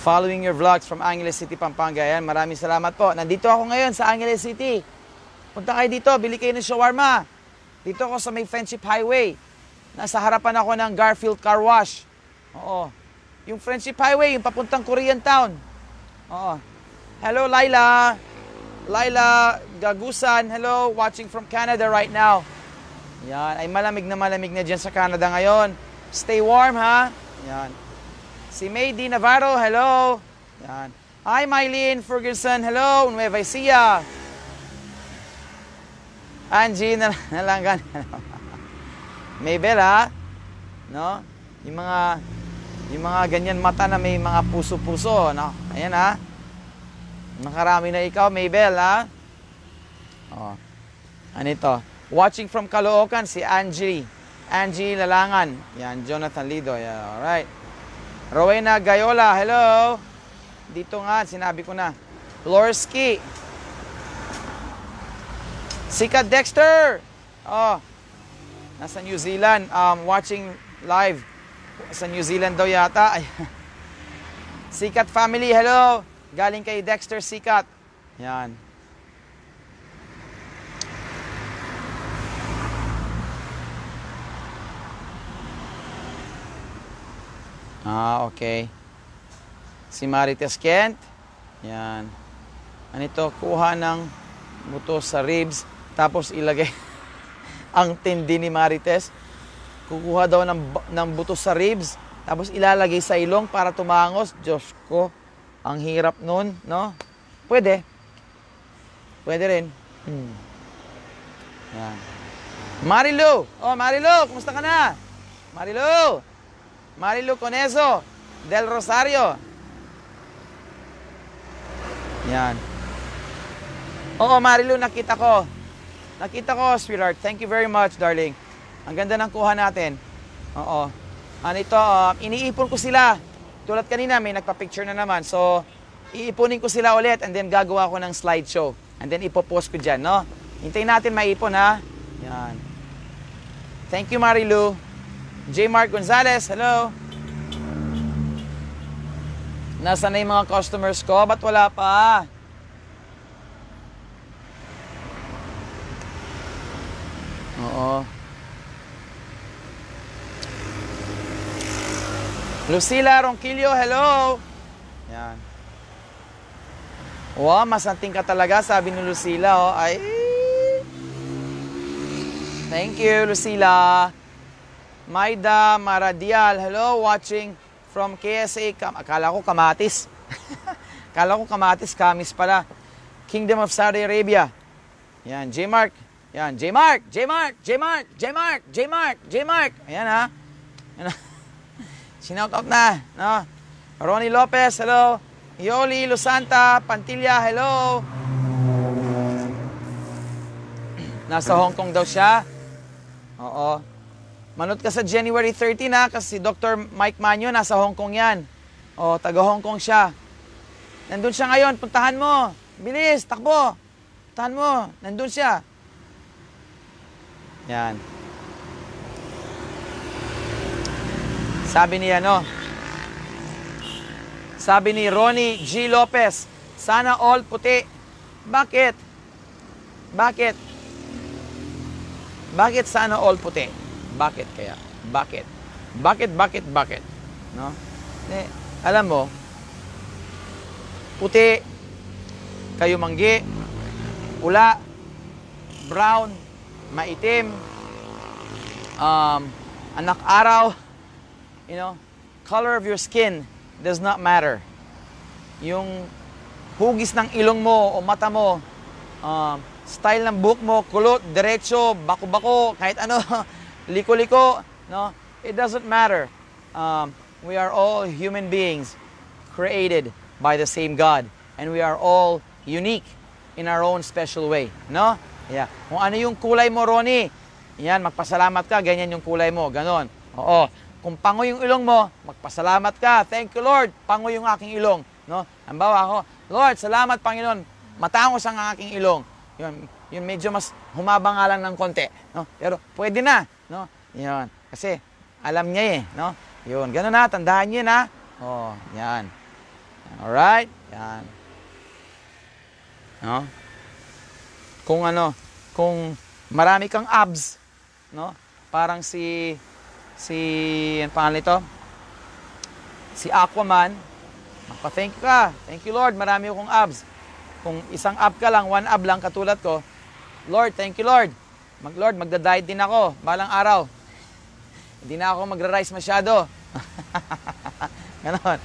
Following your vlogs from Angeles City, Pampanga. Ayan, maraming salamat po. Nandito ako ngayon sa Angeles City. Punta kayo dito, bili kayo ng shawarma. Dito ako sa may Friendship Highway. Nasa harapan ako ng Garfield Car Wash. Oo. Yung Friendship Highway, yung papuntang Korean Town. Oo. Hello, Laila. Laila Gagusan. Hello, watching from Canada right now. Yan, ay malamig na malamig na dyan sa Canada ngayon. Stay warm, ha? Yan. Si Maydi Navarro, hello. Yan. Hi, Mylene Ferguson, hello. Nueva Ecija. Angie na nalanggan. Maybel, ha? No? Yung mga yung mga ganyan mata na may mga puso-puso, no? Ayan, ha? Nakarami na ikaw, Maybel, ha? Oh. Ano ito? Watching from Caloocan, si Angie. Angie Lalangan. Yan, Jonathan Lido. Yan, right. Rowena Gayola, hello. Dito nga, sinabi ko na. Lorski. Sika Dexter. Oh, nasa New Zealand, um, watching live. Sa New Zealand daw yata. Sikat family, hello. Galing kay Dexter Sikat. Yan. Ah, okay. Si Marites Kent. Yan. Ano ito? Kuha ng buto sa ribs. Tapos ilagay ang tindi ni Marites. Kukuha daw ng, ng buto sa ribs. Tapos ilalagay sa ilong para tumangos. Diyos ko, ang hirap nun, no? Pwede. Pwede rin. Hmm. Yan. Marilo! Oh, Marilo, kumusta ka na? Marilo! Marilu Coneso del Rosario. Yan. Oo, Marilu, nakita ko. Nakita ko, sweetheart. Thank you very much, darling. Ang ganda ng kuha natin. Oo. Ano ito, um, iniipon ko sila. Tulad kanina, may nagpa-picture na naman. So, iipunin ko sila ulit and then gagawa ko ng slideshow. And then ipopost ko dyan, no? Hintayin natin maipon, ha? Yan. Thank you, Marilu. J. Mark Gonzalez, hello. Nasaan na yung mga customers ko? Ba't wala pa? Oo. Lucila Ronquillo, hello. Yan. Wow, masanting ka talaga, sabi ni Lucila. Oh. Ay. Thank you, Lucila. Maida Maradial. Hello, watching from KSA. Kam Akala ko kamatis. Akala ko kamatis, kamis pala. Kingdom of Saudi Arabia. Yan, J-Mark. Yan, J-Mark, J-Mark, J-Mark, J-Mark, J-Mark, J-Mark. Ayan ha. Ayan, ha? Sinout out na. No? Ronnie Lopez, hello. Yoli Lusanta, Pantilla, hello. Nasa Hong Kong daw siya. Oo. Manood ka sa January 30 na kasi Dr. Mike Manyo nasa Hong Kong yan. O, taga Hong Kong siya. Nandun siya ngayon, puntahan mo. Bilis, takbo. Puntahan mo, nandun siya. Yan. Sabi ni ano, Sabi ni Ronnie G. Lopez, sana all puti. Bakit? Bakit? Bakit sana all puti? Bakit kaya? Bakit? Bakit, bakit, bakit? No? Eh, alam mo, puti, kayo manggi, pula, brown, maitim, um, anak araw, you know, color of your skin does not matter. Yung hugis ng ilong mo o mata mo, um, style ng buhok mo, kulot, diretso, bako-bako, kahit ano, liko-liko, no? It doesn't matter. Um, we are all human beings created by the same God. And we are all unique in our own special way. No? Yeah. Kung ano yung kulay mo, Ronnie, yan, magpasalamat ka, ganyan yung kulay mo, ganon. Oo. Kung pango yung ilong mo, magpasalamat ka. Thank you, Lord. Pango yung aking ilong. No? Ang bawa ako, Lord, salamat, Panginoon. Matangos ang aking ilong. Yun, yun medyo mas humaba nga lang ng konti. No? Pero pwede na no? Yan. Kasi alam niya eh, no? Yun, ganun na, tandaan niyo na. Oh, yan. All right? Yan. No? Kung ano, kung marami kang abs, no? Parang si si ang pangalan nito? Si Aquaman. Ako, thank you ka. Thank you, Lord. Marami akong abs. Kung isang ab ka lang, one ab lang katulad ko, Lord, thank you, Lord Mag Lord, magda-diet din ako balang araw. Hindi na ako magra-rice masyado. Ganon.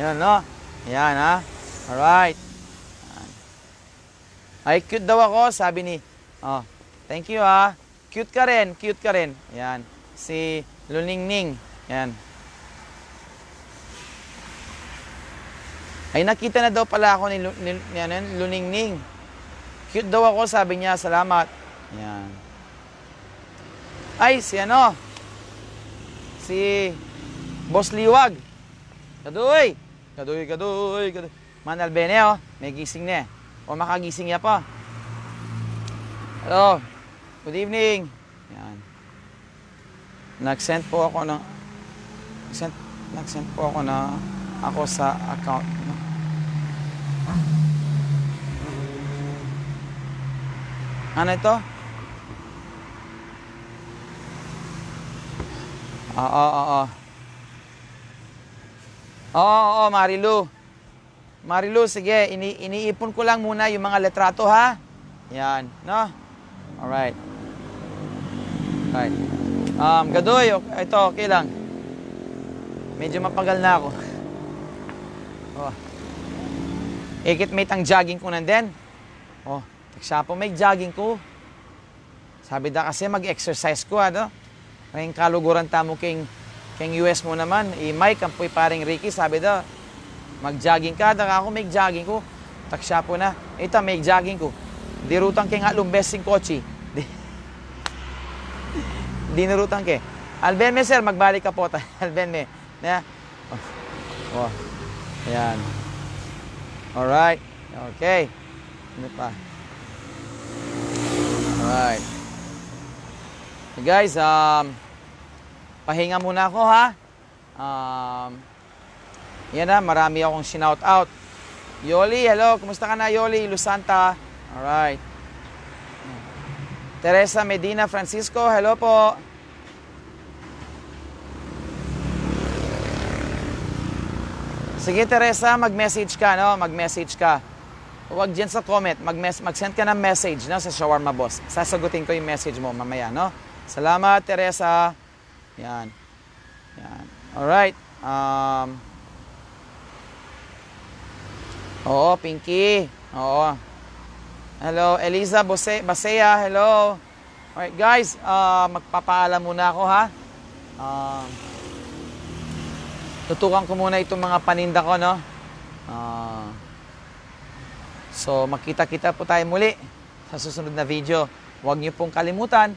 Yan, no? Yan, ha? Alright. Ay, cute daw ako, sabi ni... Oh, thank you, ha? Cute ka rin, cute ka rin. Yan. Si Luningning. Yan. Ay, nakita na daw pala ako ni, ni, ni, ni ano Luningning. Cute daw ako, sabi niya. Salamat. Yan. Ay, si ano? Si Boss Liwag. Kaduy! Kaduy, kaduy, kaduy. Manal Bene, oh. May gising na eh. O makagising niya pa. Hello. Good evening. Yan. Nag-send po ako ng... Nag-send, nag-send po ako na ako sa account mo. Ano ito? Oo, oo. Oo, oo, Marilu. Marilu, sige, ini iniipon ko lang muna yung mga letrato ha. Yan, no? Alright. Alright. Um, Gadoy, ito, okay lang. Medyo mapagal na ako. oh. Ikit may tang jogging ko nanden. Oh, tagsapo may jogging ko. Sabi da kasi mag-exercise ko, ano? Ang kaluguran tamo king king US mo naman, i eh, Mike ang puy paring Ricky sabi da jogging ka da ako make jogging ko. Taksya po na. Ita may jogging ko. Dirutang king alumbes sing kochi. Di, dinurutang ke. Alben me sir magbalik ka po ta. Alben me. Na. Oh. oh. Yan. All right. Okay. Ano pa? All So guys, um, pahinga muna ako ha. Um, yan na, marami akong sinout out. Yoli, hello, kumusta ka na Yoli? Lusanta. Alright. Teresa Medina Francisco, hello po. Sige Teresa, mag-message ka, no? Mag-message ka. Huwag dyan sa comment, mag-send mag ka ng message no, sa Shawarma Boss. Sasagutin ko yung message mo mamaya, no? Salamat, Teresa. Yan. Yan. Alright. Um, oo, Pinky. Oo. Hello, Eliza Bose Basea. Hello. Alright, guys. Uh, magpapaalam muna ako, ha? Um, tutukan ko muna itong mga paninda ko, no? Uh, so, makita-kita po tayo muli sa susunod na video. Huwag niyo pong kalimutan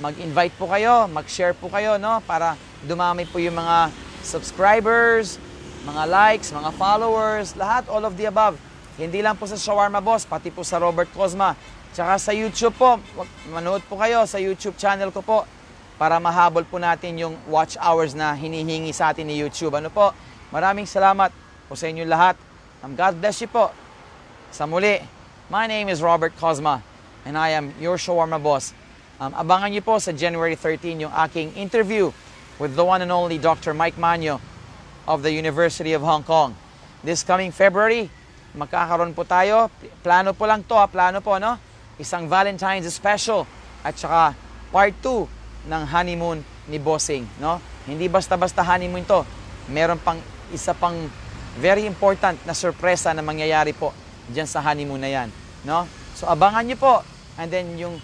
mag-invite po kayo, mag-share po kayo, no? Para dumami po yung mga subscribers, mga likes, mga followers, lahat, all of the above. Hindi lang po sa Shawarma Boss, pati po sa Robert Cosma. Tsaka sa YouTube po, manood po kayo sa YouTube channel ko po para mahabol po natin yung watch hours na hinihingi sa atin ni YouTube. Ano po? Maraming salamat po sa inyo lahat. Um, God bless you po. Sa muli, my name is Robert Cosma and I am your shawarma boss. Um, abangan niyo po sa January 13 yung aking interview with the one and only Dr. Mike Manyo of the University of Hong Kong. This coming February, magkakaroon po tayo. Plano po lang to, ha? plano po, no? Isang Valentine's special at saka part 2 ng honeymoon ni Bossing, no? Hindi basta-basta honeymoon to. Meron pang isa pang very important na sorpresa na mangyayari po diyan sa honeymoon na 'yan, no? So abangan niyo po. And then yung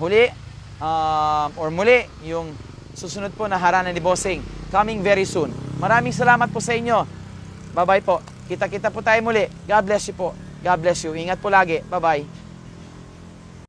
huli, uh, or muli yung susunod po na harana ni Bossing coming very soon. Maraming salamat po sa inyo. Bye-bye po. Kita-kita po tayo muli. God bless you po. God bless you. Ingat po lagi. Bye-bye.